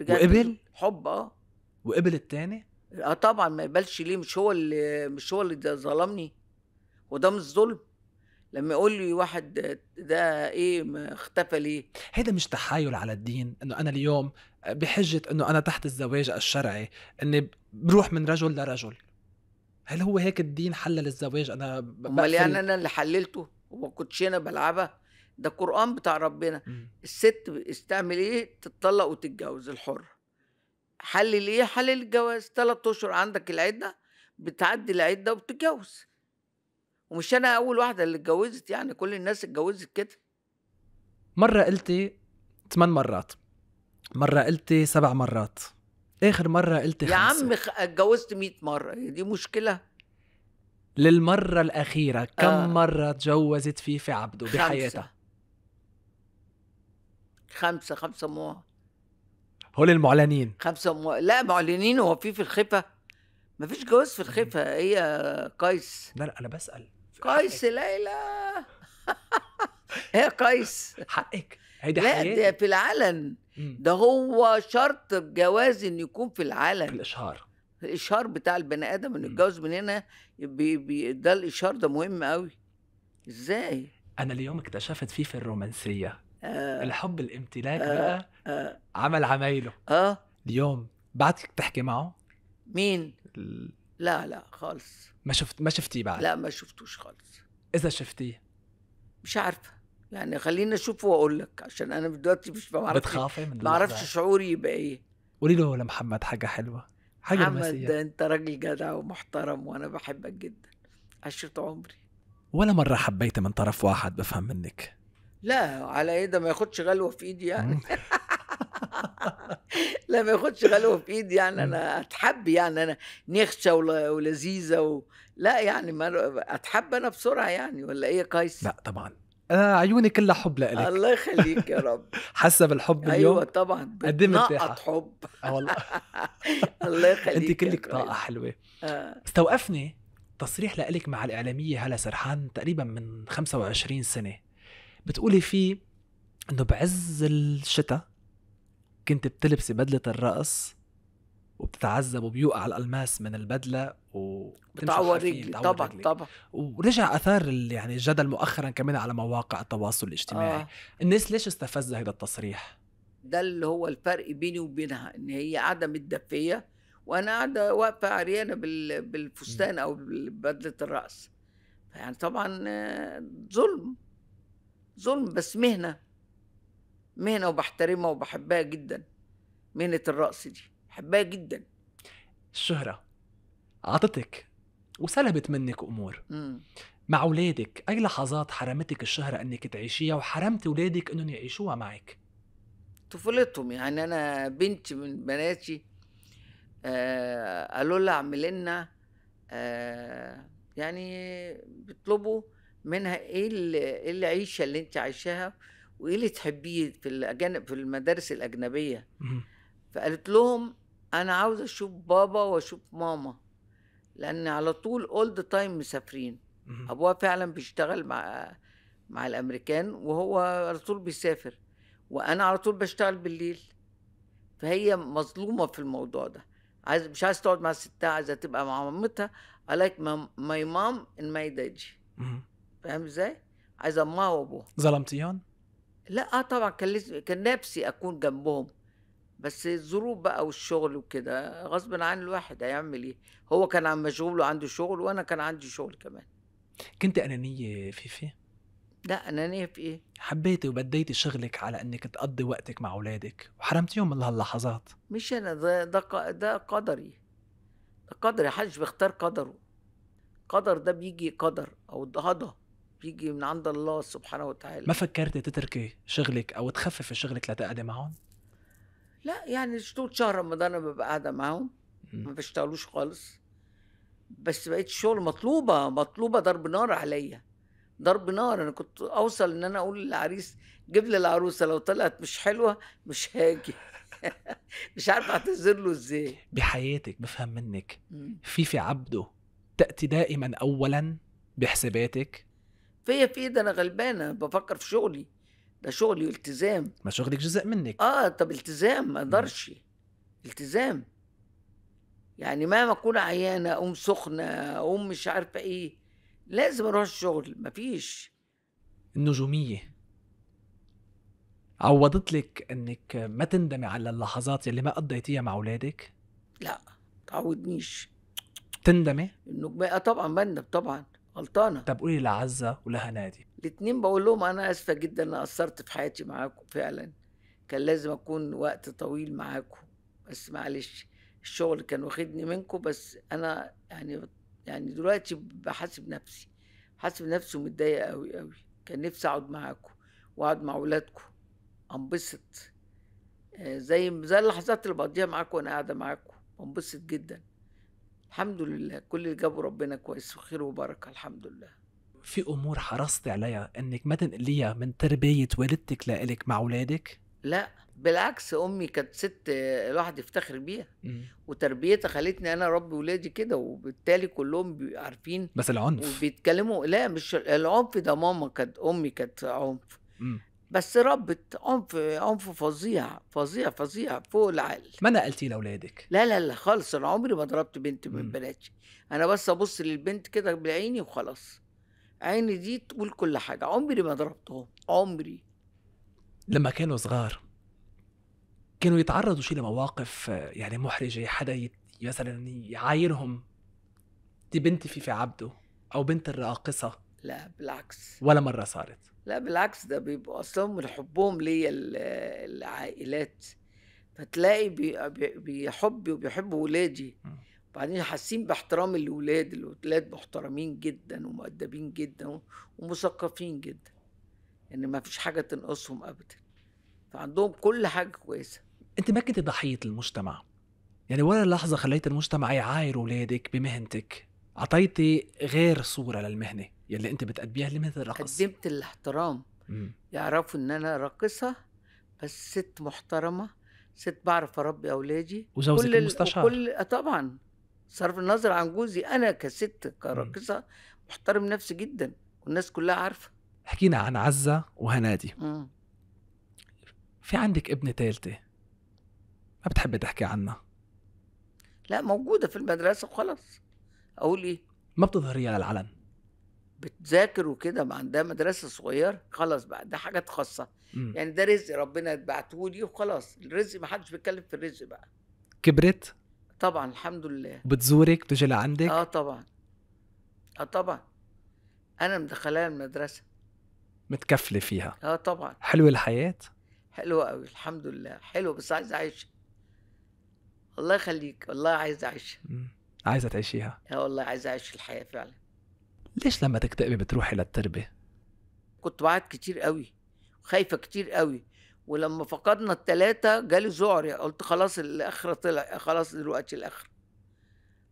رجعت وقبل حب اه وقبل التاني اه طبعا ما يقبلش ليه مش هو اللي مش هو اللي ظلمني وده مش ظلم لما يقول لي واحد ده ايه اختفى ليه هذا مش تحايل على الدين انه انا اليوم بحجه انه انا تحت الزواج الشرعي اني بروح من رجل لرجل هل هو هيك الدين حلل الزواج انا امال يعني انا اللي حللته وما كنتش انا بلعبها ده قران بتاع ربنا م. الست استعمل ايه تتطلق وتتجوز الحره حلل ايه حلل الجواز ثلاثة اشهر عندك العده بتعدي العده وبتتجوز ومش انا اول واحده اللي اتجوزت يعني كل الناس اتجوزت كده مره قلتي ثمان مرات مره قلتي سبع مرات اخر مره قلتي خمسة. يا عم اتجوزت 100 مره دي مشكله للمره الاخيره كم آه. مره تجوزت فيفي عبده بحياتها خمسه خمسه مو هول المعلنين خمسه م... لا معلنين هو في في الخفه ما فيش جواز في الخفه هي قيس لا لا انا بسال قيس ليلى هي قيس حقك هيدي لا ده في العلن ده هو شرط الجواز ان يكون في العلن في الاشهار الاشهار بتاع البني ادم انه يتجوز من هنا بي بي ده الاشهار ده مهم قوي ازاي انا اليوم اكتشفت فيه في الرومانسيه آه الحب الامتلاك آه بقى آه عمل عمايله اه اليوم بعدك تحكي معه مين ال... لا لا خالص ما شفت ما شفتيه بعد لا ما شفتوش خالص اذا شفتيه مش عارفه يعني خليني اشوفه واقول لك عشان انا دلوقتي مش بعرف بعرفش بتخافي من ما اعرفش شعوري يبقى ايه قولي له لمحمد حاجه حلوه حاجه محمد ده انت راجل جدع ومحترم وانا بحبك جدا عشرة عمري ولا مره حبيت من طرف واحد بفهم منك لا على ايه ده ما ياخدش غلوه في ايدي يعني لا ما ياخدش غلوه في ايدي يعني انا اتحب يعني انا نخشه ولذيذه و... لا يعني ما اتحب انا بسرعه يعني ولا ايه يا قيس؟ لا طبعا انا عيوني كلها حب لك الله يخليك يا رب حاسه بالحب اليوم ايوه طبعا قد إيه نقط حب اه والله الله يخليك انت كلك طاقه حلوه آه. استوقفني تصريح لك مع الاعلاميه هلا سرحان تقريبا من 25 سنه بتقولي فيه انه بعز الشتاء كنت بتلبسي بدلة الرقص وبتتعذب وبيوقع الالماس من البدله و بتعور رجلي طبعا رجلي. طبعا ورجع اثار يعني الجدل مؤخرا كمان على مواقع التواصل الاجتماعي آه. الناس ليش استفز هذا التصريح ده اللي هو الفرق بيني وبينها ان هي قاعده متدفيه وانا قاعده واقفه عريانه بال... بالفستان م. او بدله الراس يعني طبعا آه، ظلم ظلم بس مهنة مهنة وبحترمها وبحبها جدا مهنة الرقص دي بحبها جدا الشهرة عطتك وسلبت منك أمور م. مع ولادك أي لحظات حرمتك الشهرة أنك تعيشيها وحرمت ولادك أنهم يعيشوها معك طفولتهم يعني أنا بنت من بناتي آه قالوا لها اعمل لنا آه يعني بيطلبوا منها ايه اللي إيه العيشه اللي انت عايشاها وايه اللي تحبيه في الاجانب في المدارس الاجنبيه فقالت لهم انا عاوزه اشوف بابا واشوف ماما لان على طول اولد تايم مسافرين ابوها فعلا بيشتغل مع مع الامريكان وهو على طول بيسافر وانا على طول بشتغل بالليل فهي مظلومه في الموضوع ده عايز مش عايز تقعد مع ستها عايزه تبقى مع مامتها I like my mom and my daddy فاهم ازاي؟ عايز امها وابوها ظلمتيهم؟ لا اه طبعا كان لز... كان نفسي اكون جنبهم بس الظروف بقى والشغل وكده غصب عن الواحد هيعمل ايه؟ هو كان عم مشغول وعنده شغل وانا كان عندي شغل كمان كنت انانيه فيفي؟ لا انانيه في ايه؟ حبيتي وبديتي شغلك على انك تقضي وقتك مع اولادك وحرمتيهم من هاللحظات مش انا ده ده, ده قدري ده قدري حدش بيختار قدره قدر ده بيجي قدر او هضه بيجي من عند الله سبحانه وتعالى ما فكرت تتركي شغلك او تخففي شغلك لتقعدي معهم؟ لا يعني طول شهر رمضان انا ببقى قاعده معاهم ما بشتغلوش خالص بس بقيت الشغل مطلوبه مطلوبه ضرب نار عليا ضرب نار انا كنت اوصل ان انا اقول للعريس جيب لي العروسه لو طلعت مش حلوه مش هاجي مش عارف اعتذر له ازاي بحياتك بفهم منك في في عبده تاتي دائما اولا بحساباتك فيا في ده انا غلبانه بفكر في شغلي ده شغلي والتزام ما شغلك جزء منك اه طب التزام ما اقدرش التزام يعني مهما اكون عيانه اقوم سخنه اقوم مش عارفه ايه لازم اروح الشغل مفيش النجوميه عوضت لك انك ما تندمي على اللحظات اللي ما قضيتيها مع اولادك لا تعودنيش تندمي النجوميه آه، طبعا بندم طبعا غلطانه طب قولي لعزه ولهنادي الاتنين بقول لهم انا اسفه جدا ان قصرت في حياتي معاكم فعلا كان لازم اكون وقت طويل معاكم بس معلش الشغل كان واخدني منكم بس انا يعني يعني دلوقتي بحاسب نفسي حاسب نفسي ومتضايقه قوي قوي كان نفسي اقعد معاكم واقعد مع اولادكم انبسط آه، زي زي اللحظات اللي بقضيها معاكم وانا قاعده معاكم بنبسط جدا الحمد لله كل اللي جابه ربنا كويس وخير وبركه الحمد لله في امور حرصت عليها انك ما تنقليها من تربيه والدتك لإلك مع اولادك لا بالعكس امي كانت ست الواحد يفتخر بيها وتربيتها خلتني انا أربي ولادي كده وبالتالي كلهم عارفين بس العنف وبيتكلموا لا مش العنف ده ماما كانت امي كانت عنف مم. بس ربت عنف عنف فظيع فظيع فظيع فوق العقل ما نقلتي لاولادك لا لا لا خالص انا عمري ما ضربت بنت من بناتي انا بس ابص للبنت كده بعيني وخلاص عيني دي تقول كل حاجه عمري ما ضربتهم عمري لما كانوا صغار كانوا يتعرضوا شي لمواقف يعني محرجه حدا مثلا يعايرهم دي بنتي فيفي عبده او بنت الراقصه لا بالعكس ولا مره صارت لا بالعكس ده بيبقوا اصلا من حبهم ليا العائلات فتلاقي بيحبي وبيحبوا ولادي وبعدين حاسين باحترام الولاد الولاد محترمين جدا ومؤدبين جدا ومثقفين جدا ان يعني ما فيش حاجه تنقصهم ابدا فعندهم كل حاجه كويسه انت ما كنت ضحيه المجتمع يعني ولا لحظه خليت المجتمع يعاير ولادك بمهنتك اعطيتي غير صوره للمهنه يلي انت بتأدبيها لماذا رقص قدمت الاحترام مم. يعرفوا ان انا راقصه بس ست محترمه ست بعرف اربي اولادي وزوجك كل المستشار كل آه، طبعا صرف النظر عن جوزي انا كست كراقصه محترم نفسي جدا والناس كلها عارفه حكينا عن عزه وهنادي مم. في عندك ابنه ثالثه ما بتحبي تحكي عنها لا موجوده في المدرسه وخلاص اقول ايه ما بتظهريها للعلن بتذاكر وكده ما عندها مدرسه صغيره خلاص بقى ده حاجات خاصه يعني ده رزق ربنا بعته لي وخلاص الرزق ما حدش بيتكلم في الرزق بقى كبرت طبعا الحمد لله بتزورك بتجي لعندك اه طبعا اه طبعا انا مدخلاها المدرسه متكفله فيها اه طبعا حلوه الحياه حلوه قوي الحمد لله حلوه بس عايز اعيش الله يخليك والله عايز اعيش عايزه تعيشيها اه والله عايز اعيش الحياه فعلا ليش لما تكتئبي بتروحي للتربة؟ كنت بعد كتير قوي خايفة كتير قوي ولما فقدنا التلاتة جالي ذعر يعني قلت خلاص الآخرة طلع خلاص دلوقتي الآخرة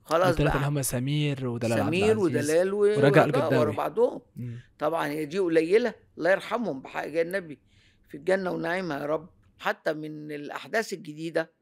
خلاص التلاتة اللي هم سمير ودلال سمير ودلال ورجع ورا بعضهم طبعا هي دي قليلة الله يرحمهم بحق النبي في الجنة ونعيمها يا رب حتى من الأحداث الجديدة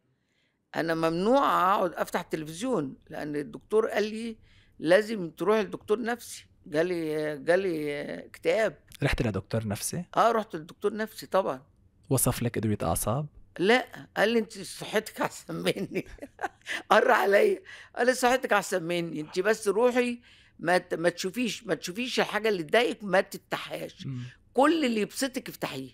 أنا ممنوع أقعد أفتح تلفزيون لأن الدكتور قال لي لازم تروح لدكتور نفسي جالي جالي اكتئاب رحت لدكتور نفسي؟ اه رحت لدكتور نفسي طبعا وصف لك ادويه اعصاب؟ لا قال لي انت صحتك احسن مني قر عليا قال لي صحتك احسن مني انت بس روحي ما ما تشوفيش ما تشوفيش الحاجه اللي تضايقك ما تفتحهاش كل اللي يبسطك افتحيه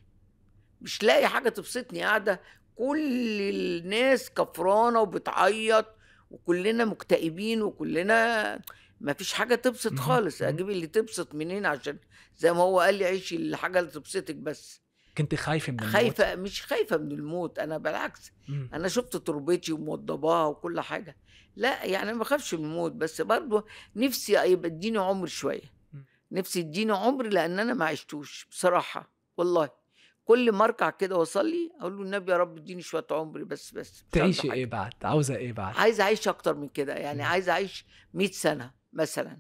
مش لاقي حاجه تبسطني قاعده كل الناس كفرانه وبتعيط وكلنا مكتئبين وكلنا ما فيش حاجه تبسط خالص اجيب اللي تبسط منين عشان زي ما هو قال لي عيشي الحاجه اللي تبسطك بس كنت خايفه من الموت خايفه مش خايفه من الموت انا بالعكس مم. انا شفت تربتي وموضباها وكل حاجه لا يعني ما بخافش من الموت بس برضه نفسي يبقى اديني عمر شويه نفسي اديني عمر لان انا ما عشتوش بصراحه والله كل ما اركع كده واصلي اقول له النبي يا رب اديني شويه عمر بس بس تعيشي ايه بعد عاوزه ايه بعد عايزه اعيش اكتر من كده يعني عايزه اعيش 100 سنه مثلا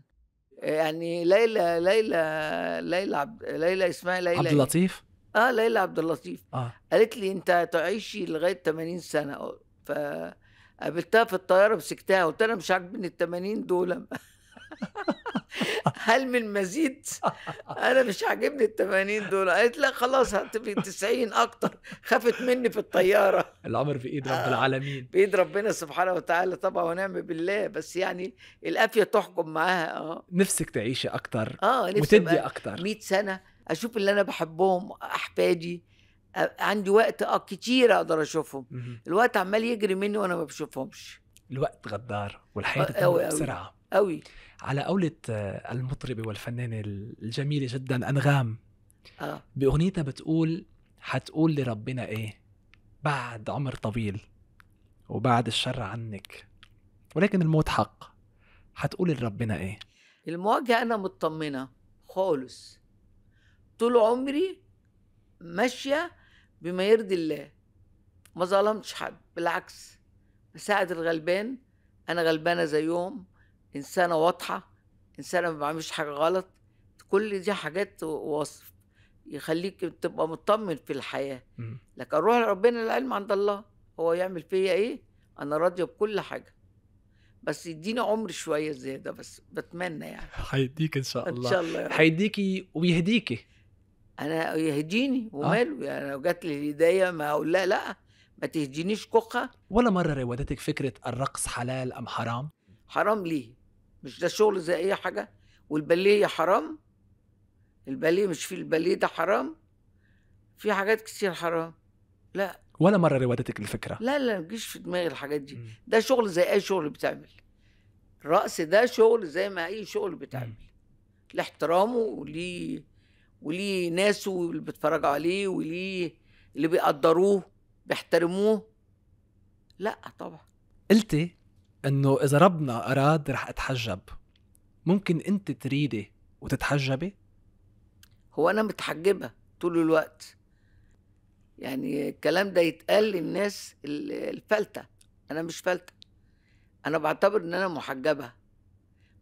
يعني ليلى ليلى ليلى ليلى اسمها ليلى إيه؟ عبد اللطيف اه ليلى عبد اللطيف آه. قالت لي انت تعيشي لغايه 80 سنه فقابلتها في الطياره مسكتها قلت انا مش عاجبني ال 80 دول هل من مزيد انا مش عاجبني ال 80 دول قالت لا خلاص هتبقي 90 اكتر خافت مني في الطياره الامر بايد رب آه. العالمين بايد ربنا سبحانه وتعالى طبعا ونعم بالله بس يعني القافيه تحكم معاها اه نفسك تعيشي اكتر اه وتدي اكتر 100 سنه اشوف اللي انا بحبهم احفادي عندي وقت اه كتير اقدر اشوفهم الوقت عمال يجري مني وانا ما بشوفهمش الوقت غدار والحياه بتمر آه، بسرعه قوي على قولة آه، المطربة والفنانة الجميلة جدا أنغام آه. بأغنيتها بتقول حتقول لربنا إيه بعد عمر طويل وبعد الشر عنك ولكن الموت حق حتقول لربنا إيه المواجهة أنا مطمنة خالص طول عمري ماشية بما يرضي الله ما ظلمتش حد بالعكس بساعد الغلبان أنا غلبانة زيهم انسانه واضحه انسانه ما بعملش حاجه غلط كل دي حاجات وصف يخليك تبقى مطمن في الحياه لكن روح لربنا العلم عند الله هو يعمل فيا ايه انا راضيه بكل حاجه بس يديني عمر شويه زياده بس بتمنى يعني هيديك ان شاء الله ان شاء الله هيديكي ويهديكي انا يهديني آه. وماله آه. يعني لو جات لي الهدايه ما اقول لا لا ما تهدينيش كوخه ولا مره راودتك فكره الرقص حلال ام حرام حرام ليه مش ده شغل زي اي حاجه والباليه حرام الباليه مش في الباليه ده حرام في حاجات كتير حرام لا ولا مره روادتك الفكره لا لا ما تجيش في دماغي الحاجات دي ده شغل زي اي شغل بتعمل الرقص ده شغل زي ما اي شغل بتعمل لاحترامه وليه وليه ناسه اللي بيتفرجوا عليه وليه اللي بيقدروه بيحترموه لا طبعا قلتي انه اذا ربنا اراد رح اتحجب ممكن انت تريدي وتتحجبي هو انا متحجبه طول الوقت يعني الكلام ده يتقال للناس الفلته انا مش فلته انا بعتبر ان انا محجبه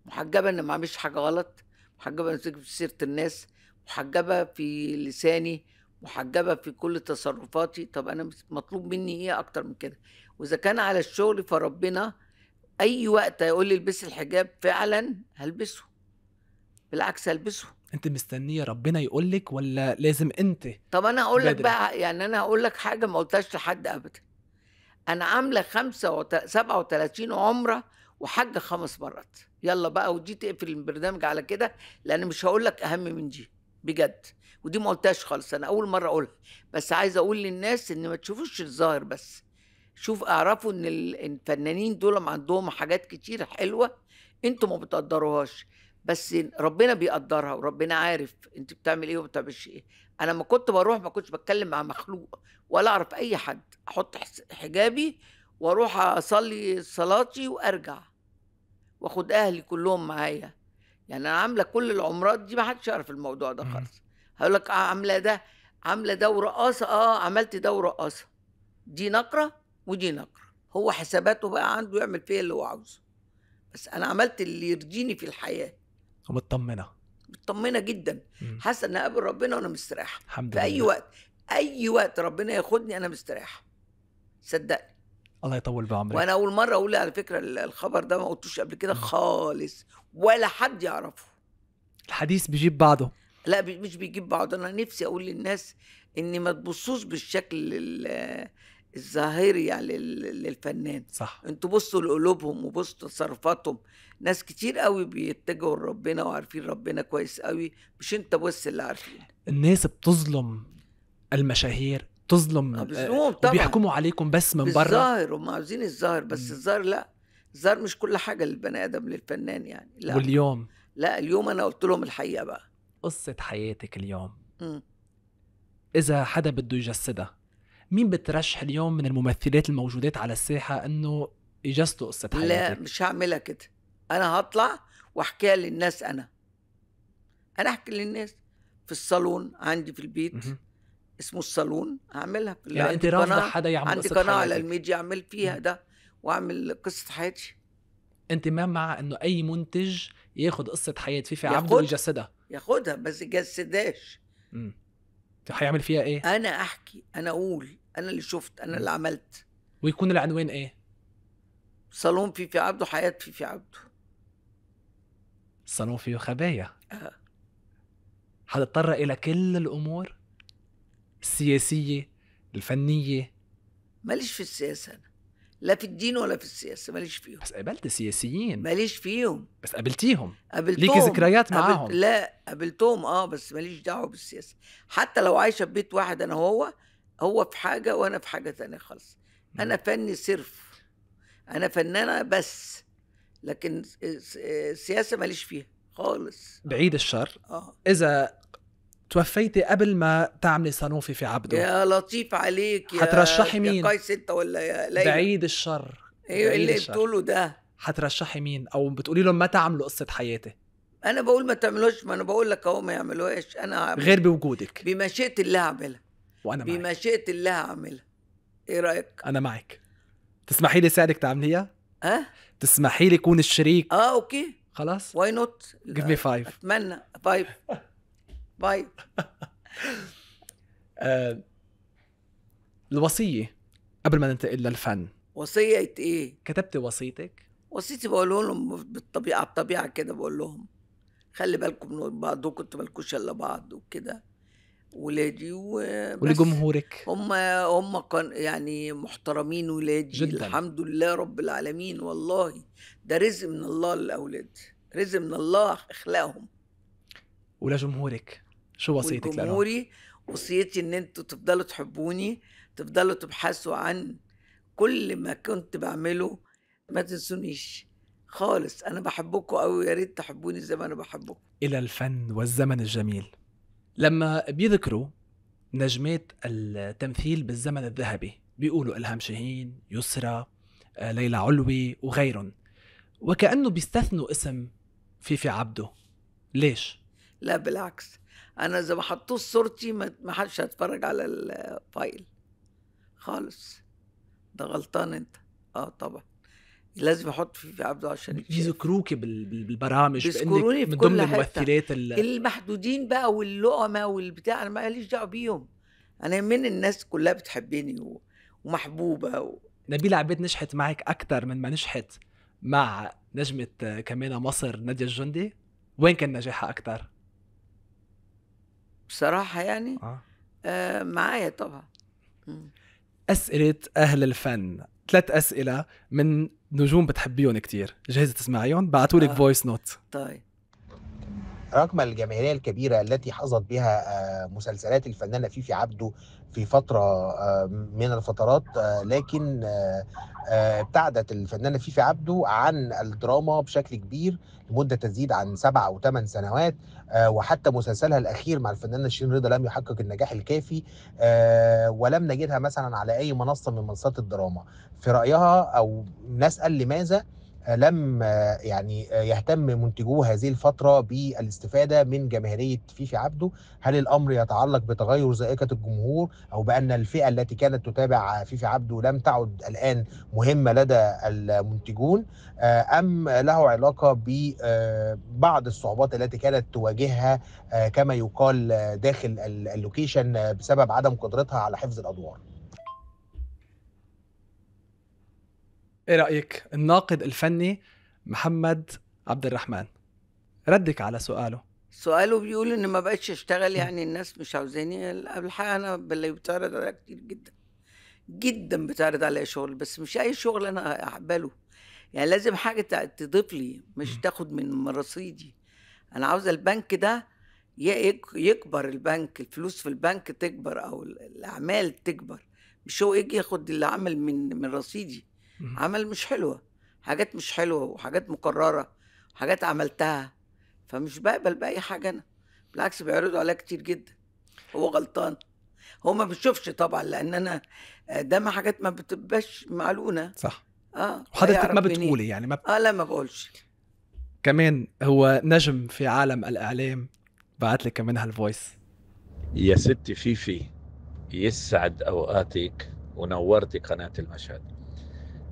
محجبه ان ما اعملش حاجه غلط محجبه في سيره الناس محجبه في لساني محجبه في كل تصرفاتي طب انا مطلوب مني ايه اكتر من كده واذا كان على الشغل فربنا اي وقت هيقول لي البس الحجاب فعلا هلبسه بالعكس هلبسه انت مستنيه ربنا يقول لك ولا لازم انت طب انا اقول لك بقى يعني انا هقول لك حاجه ما قلتهاش لحد ابدا انا عامله 37 عمره وحاجه خمس مرات يلا بقى ودي تقفل البرنامج على كده لان مش هقول لك اهم من دي بجد ودي ما قلتهاش خالص انا اول مره اقولها بس عايز اقول للناس ان ما تشوفوش الظاهر بس شوف اعرفوا ان الفنانين دول عندهم حاجات كتير حلوه انتوا ما بتقدروهاش بس ربنا بيقدرها وربنا عارف انت بتعمل ايه وما بتعملش ايه انا ما كنت بروح ما كنتش بتكلم مع مخلوق ولا اعرف اي حد احط حجابي واروح اصلي صلاتي وارجع واخد اهلي كلهم معايا يعني انا عامله كل العمرات دي ما حدش يعرف الموضوع ده خالص هقول لك عامله ده عامله ده ورقاصه اه عملت ده ورقاصه دي نقره ودي نقرة هو حساباته بقى عنده يعمل فيها اللي هو عاوزه بس انا عملت اللي يرضيني في الحياه ومطمنه مطمنه جدا حاسه ان قبل ربنا وانا مستريحه الحمد في لله. اي وقت اي وقت ربنا ياخدني انا مستريحه صدقني الله يطول بعمرك وانا اول مره اقول على فكره الخبر ده ما قلتوش قبل كده خالص ولا حد يعرفه الحديث بيجيب بعضه لا مش بيجيب بعضه انا نفسي اقول للناس ان ما تبصوش بالشكل الظاهرية يعني للفنان صح انتوا بصوا لقلوبهم وبصوا تصرفاتهم ناس كتير قوي بيتجهوا لربنا وعارفين ربنا كويس قوي مش انت بس اللي عارفين الناس بتظلم المشاهير تظلم آه، آه، طبعا بيحكموا عليكم بس من بره الظاهر هم عاوزين الظاهر بس الظاهر لا الظاهر مش كل حاجه للبني ادم للفنان يعني لا واليوم لا اليوم انا قلت لهم الحقيقه بقى قصه حياتك اليوم م. اذا حدا بده يجسدها مين بترشح اليوم من الممثلات الموجودات على الساحه انه اجازته قصه حياتك لا مش هعملها كده انا هطلع واحكيها للناس انا انا احكي للناس في الصالون عندي في البيت م -م. اسمه الصالون اعملها في يعني انت رافضه حدا يعمل عندي قناه على الميديا اعمل فيها ده واعمل قصه حياتي انت ما مع انه اي منتج ياخد قصه حياه فيفي عبده ويجسدها ياخدها بس يجسدهاش امم هيعمل فيها ايه؟ انا احكي انا اقول انا اللي شفت انا اللي عملت ويكون العنوان ايه صالون في في عبده حياه في في عبده صالون فيه خبايا آه. حتضطر الى كل الامور السياسيه الفنيه ماليش في السياسه انا لا في الدين ولا في السياسه ماليش فيهم بس قابلت سياسيين ماليش فيهم بس قابلتيهم قابلتهم ليكي ذكريات معاهم قابلت... لا قابلتهم اه بس ماليش دعوه بالسياسه حتى لو عايشه في بيت واحد انا وهو هو في حاجة وأنا في حاجة تانية خالص أنا فني صرف أنا فنانة بس لكن السياسة ماليش فيها خالص بعيد الشر آه. إذا توفيتي قبل ما تعملي صنوفي في عبده يا لطيف عليك يا هترشحي مين؟ يا قيس أنت ولا يا ليلة. بعيد الشر ايوه اللي بتقوله ده هترشحي مين او بتقولي لهم ما تعملوا قصه حياتي انا بقول ما تعملوش ما انا بقول لك اهو ما يعملوهاش انا غير بوجودك بمشيئه الله اعملها وانا معك بمشيئه الله هعملها ايه رايك انا معك تسمحي لي اساعدك تعمليها ها تسمحي لي اكون الشريك اه اوكي خلاص واي نوت جيف مي فايف اتمنى فايف آه، فايف الوصيه قبل ما ننتقل للفن وصيه ايه كتبت وصيتك وصيتي بقول لهم بالطبيعه الطبيعه كده بقول لهم خلي بالكم من بعضكم انتوا مالكوش الا بعض وكده ولادي وبس ولجمهورك هم هم كان يعني محترمين ولادي جدا. الحمد لله رب العالمين والله ده رزق من الله للاولاد رزق من الله اخلاقهم ولجمهورك شو وصيتك لجمهوري وصيتي ان انتوا تفضلوا تحبوني تفضلوا تبحثوا عن كل ما كنت بعمله ما تنسونيش خالص انا بحبكم قوي يا ريت تحبوني زي ما انا بحبكم الى الفن والزمن الجميل لما بيذكروا نجمات التمثيل بالزمن الذهبي بيقولوا إلهام شاهين يسرى آه، ليلى علوي وغيرهم وكأنه بيستثنوا اسم فيفي عبده ليش؟ لا بالعكس أنا إذا ما حطوش صورتي ما حدش هيتفرج على الفايل خالص ده غلطان أنت أه طبعا لازم احط في, عبد عبده عشان بيذكروكي بالبرامج بيذكروني من ضمن الممثلات المحدودين بقى واللقمه والبتاع انا ماليش دعوه بيهم انا من الناس كلها بتحبني و... ومحبوبه و... نبيلة عبيد نجحت معك اكثر من ما نجحت مع نجمة كمان مصر نادية الجندي وين كان نجاحها اكثر؟ بصراحة يعني آه. آه معايا طبعا أسئلة أهل الفن ثلاث اسئله من نجوم بتحبيهم كتير جاهزه تسمعيهم بعتولك لك فويس نوت طيب رغم الجماهيريه الكبيره التي حظت بها آه، مسلسلات الفنانه فيفي عبده في فتره آه، من الفترات آه، لكن ابتعدت الفنانه فيفي عبده عن الدراما بشكل كبير لمده تزيد عن سبع او ثمان سنوات وحتى مسلسلها الاخير مع الفنانه شيرين رضا لم يحقق النجاح الكافي ولم نجدها مثلا على اي منصه من منصات الدراما في رايها او نسال لماذا لم يعني يهتم منتجو هذه الفترة بالاستفادة من جماهيرية فيفي عبده هل الأمر يتعلق بتغير ذائقة الجمهور أو بأن الفئة التي كانت تتابع فيفي عبده لم تعد الآن مهمة لدى المنتجون أم له علاقة ببعض الصعوبات التي كانت تواجهها كما يقال داخل اللوكيشن بسبب عدم قدرتها على حفظ الأدوار ايه رايك الناقد الفني محمد عبد الرحمن ردك على سؤاله سؤاله بيقول ان ما بقتش اشتغل يعني الناس مش عاوزاني الحقيقه انا باللي بتعرض عليا كتير جدا جدا بتعرض عليا شغل بس مش اي شغل انا احبله يعني لازم حاجه تضيف لي مش تاخد من رصيدي انا عاوزه البنك ده يكبر البنك الفلوس في البنك تكبر او الاعمال تكبر مش هو يجي ياخد اللي عمل من من رصيدي عمل مش حلوه حاجات مش حلوه وحاجات مكرره وحاجات عملتها فمش بقبل باي حاجه انا بالعكس بيعرضوا عليا كتير جدا هو غلطان هو ما بيشوفش طبعا لان انا آه، ده حاجات ما بتبقاش معلونه صح اه وحضرتك ما بتقولي يعني ما ب... اه لا ما بقولش كمان هو نجم في عالم الاعلام بعت لك كمان هالفويس يا ستي فيفي يسعد اوقاتك ونورتي قناه المشهد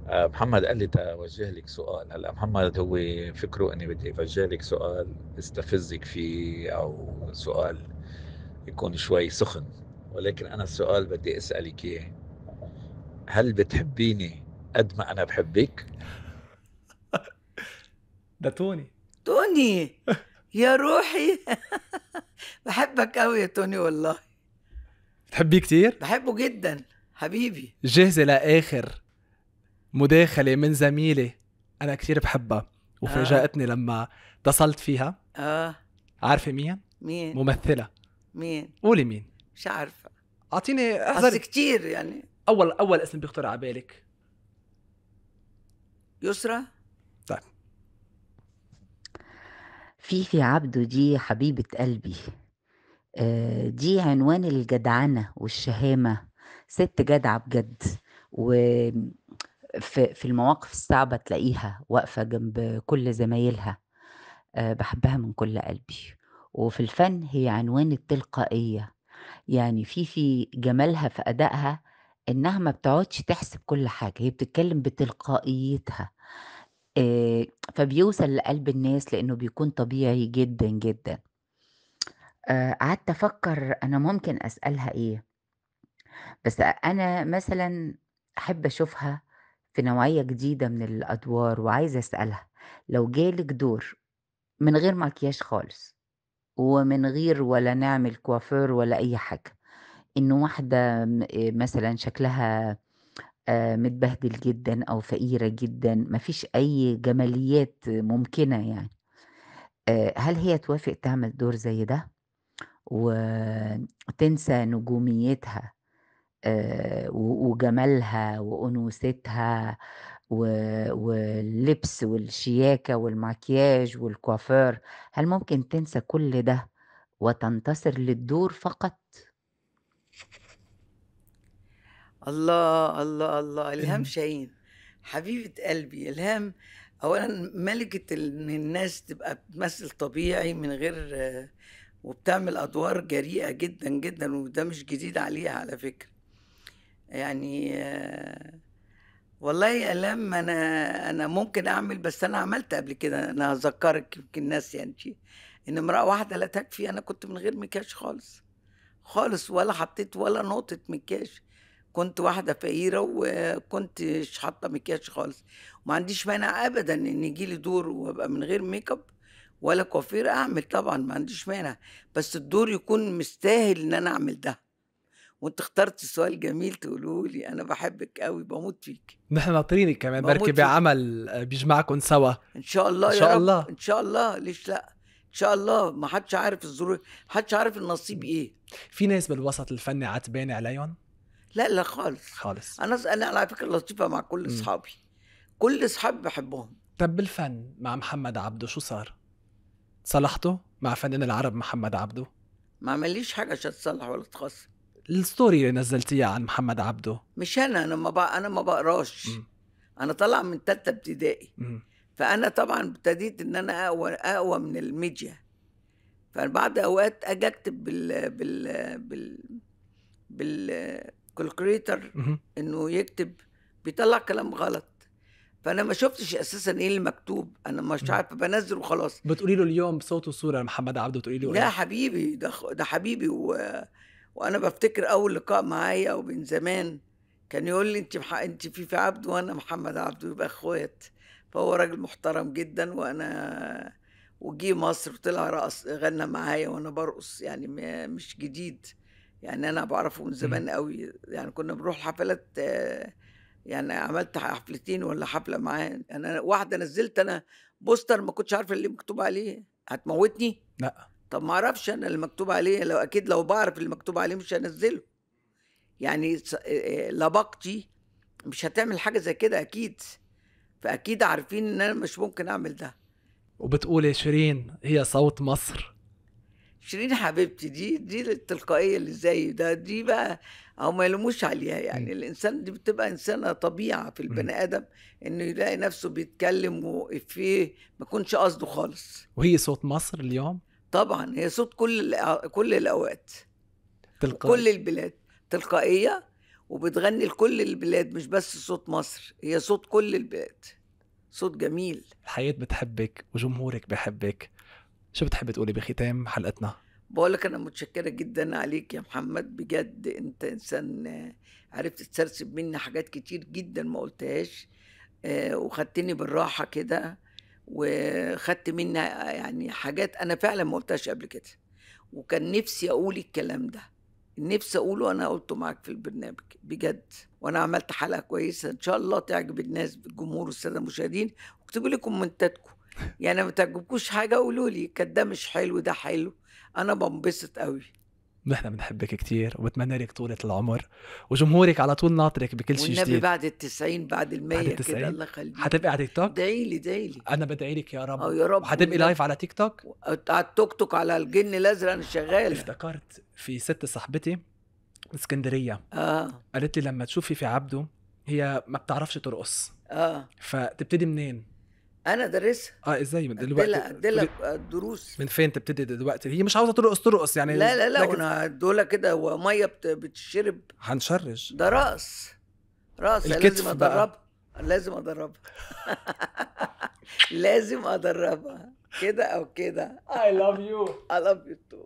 آه، محمد قال لي توجه لك سؤال هلا محمد هو فكره اني بدي اوجه لك سؤال استفزك فيه او سؤال يكون شوي سخن ولكن انا السؤال بدي اسالك اياه هل بتحبيني قد ما انا بحبك ده توني توني يا روحي بحبك قوي يا توني والله بتحبيه كثير؟ بحبه جدا حبيبي جاهزه لاخر مداخله من زميله انا كثير بحبها وفاجأتني آه. لما اتصلت فيها اه عارفه مين؟ مين؟ ممثله مين؟ قولي مين؟ مش عارفه اعطيني احذري كثير يعني اول اول اسم بيخطر على بالك يسرى طيب فيفي عبده دي حبيبة قلبي آه، دي عنوان الجدعنة والشهامة ست جدعة بجد و في في المواقف الصعبة تلاقيها واقفة جنب كل زمايلها آه، بحبها من كل قلبي وفي الفن هي عنوان التلقائية يعني في في جمالها في أدائها إنها ما بتقعدش تحسب كل حاجة هي بتتكلم بتلقائيتها آه، فبيوصل لقلب الناس لأنه بيكون طبيعي جدا جدا آه، قعدت أفكر أنا ممكن أسألها إيه بس أنا مثلا أحب أشوفها في نوعية جديدة من الأدوار وعايزة أسألها لو جالك دور من غير مكياج خالص ومن غير ولا نعمل كوافير ولا أي حاجة إن واحدة مثلا شكلها متبهدل جدا أو فقيرة جدا مفيش أي جماليات ممكنة يعني هل هي توافق تعمل دور زي ده وتنسى نجوميتها آه، وجمالها وأنوثتها واللبس والشياكة والمكياج والكوافير هل ممكن تنسى كل ده وتنتصر للدور فقط؟ الله الله الله إلهام إمم. شاهين حبيبة قلبي إلهام أولا ملكة إن الناس تبقى بتمثل طبيعي من غير وبتعمل أدوار جريئة جدا جدا وده مش جديد عليها على فكرة يعني والله الام انا انا ممكن اعمل بس انا عملت قبل كده انا هذكرك يمكن الناس يعني ان امراه واحده لا تكفي انا كنت من غير مكياج خالص خالص ولا حطيت ولا نقطه مكياج كنت واحده فقيره وكنتش حاطه مكياج خالص وما عنديش مانع ابدا ان يجي لي دور وابقى من غير ميك اب ولا كوافير اعمل طبعا ما عنديش مانع بس الدور يكون مستاهل ان انا اعمل ده وانت اخترت سؤال جميل تقولوا لي انا بحبك قوي بموت فيك نحن ناطرينك كمان بركي بعمل آه، بيجمعكم سوا ان شاء الله ان شاء يا الله رب. ان شاء الله ليش لا ان شاء الله ما حدش عارف الظروف ما حدش عارف النصيب ايه في ناس بالوسط الفني عتبان عليهم لا لا خالص خالص انا انا على فكره لطيفه مع كل اصحابي كل اصحابي بحبهم طب بالفن مع محمد عبده شو صار صلحته مع فنان العرب محمد عبده ما عمليش حاجه عشان تصلح ولا تخسر الستوري اللي نزلتيها عن محمد عبده مش انا انا ما بق... انا ما بقراش م. انا طالعه من ثالثه ابتدائي فانا طبعا ابتديت ان انا اقوى اقوى من الميديا فبعد اوقات اجي اكتب بال بال بال بالكالكوليتر انه يكتب بيطلع كلام غلط فانا ما شفتش اساسا ايه اللي مكتوب انا مش عارفه بنزل وخلاص بتقولي له اليوم بصوت وصوره محمد عبده بتقولي له لا إيه؟ حبيبي ده ده حبيبي و... وانا بفتكر اول لقاء معايا ومن زمان كان يقول لي انت انت فيفي عبد وانا محمد عبد يبقى اخوات فهو راجل محترم جدا وانا وجي مصر وطلع رقص غنى معايا وانا برقص يعني مش جديد يعني انا بعرفه من زمان قوي يعني كنا بنروح حفلات يعني عملت حفلتين ولا حفله معاه يعني انا واحده نزلت انا بوستر ما كنتش عارفه اللي مكتوب عليه هتموتني لا طب ما اعرفش انا اللي مكتوب عليه لو اكيد لو بعرف اللي مكتوب عليه مش هنزله يعني لبقتي مش هتعمل حاجه زي كده اكيد فاكيد عارفين ان انا مش ممكن اعمل ده وبتقولي شيرين هي صوت مصر شيرين حبيبتي دي دي التلقائيه اللي زي ده دي بقى او ما يلوموش عليها يعني م. الانسان دي بتبقى انسانه طبيعه في البني ادم انه يلاقي نفسه بيتكلم وفيه ما يكونش قصده خالص وهي صوت مصر اليوم طبعا هي صوت كل كل الاوقات تلقائية كل البلاد تلقائيه وبتغني لكل البلاد مش بس صوت مصر هي صوت كل البلاد صوت جميل الحياه بتحبك وجمهورك بحبك شو بتحبي تقولي بختام حلقتنا بقول لك انا متشكره جدا عليك يا محمد بجد انت انسان آه، عرفت تسرسب مني حاجات كتير جدا ما قلتهاش آه، وخدتني بالراحه كده وخدت منها يعني حاجات انا فعلا ما قلتهاش قبل كده وكان نفسي اقول الكلام ده نفسي اقوله انا قلته معاك في البرنامج بجد وانا عملت حلقه كويسه ان شاء الله تعجب الناس الجمهور والساده المشاهدين واكتبوا لي كومنتاتكم يعني ما تعجبكوش حاجه قولوا لي كان ده مش حلو ده حلو انا بنبسط قوي نحن بنحبك كثير وبتمنى لك طولة العمر وجمهورك على طول ناطرك بكل شيء جديد بعد التسعين بعد المية كده الله يخليك حتبقي على تيك توك؟ ادعي لي لي انا بدعي لك يا رب أو يا رب حتبقي لايف على تيك توك؟ على التوك توك على الجن الازرق انا شغال افتكرت في ست صاحبتي من اسكندريه اه قالت لي لما تشوفي في عبده هي ما بتعرفش ترقص اه فتبتدي منين؟ انا درسها اه ازاي من دلوقتي اديلها دروس من فين تبتدي دلوقتي هي مش عاوزه ترقص ترقص يعني لا لا لا لكن... انا هدولها كده وميه بتشرب هنشرش ده رقص رقص لازم ادربها لازم ادربها لازم ادربها كده او كده اي لاف يو اي لاف يو تو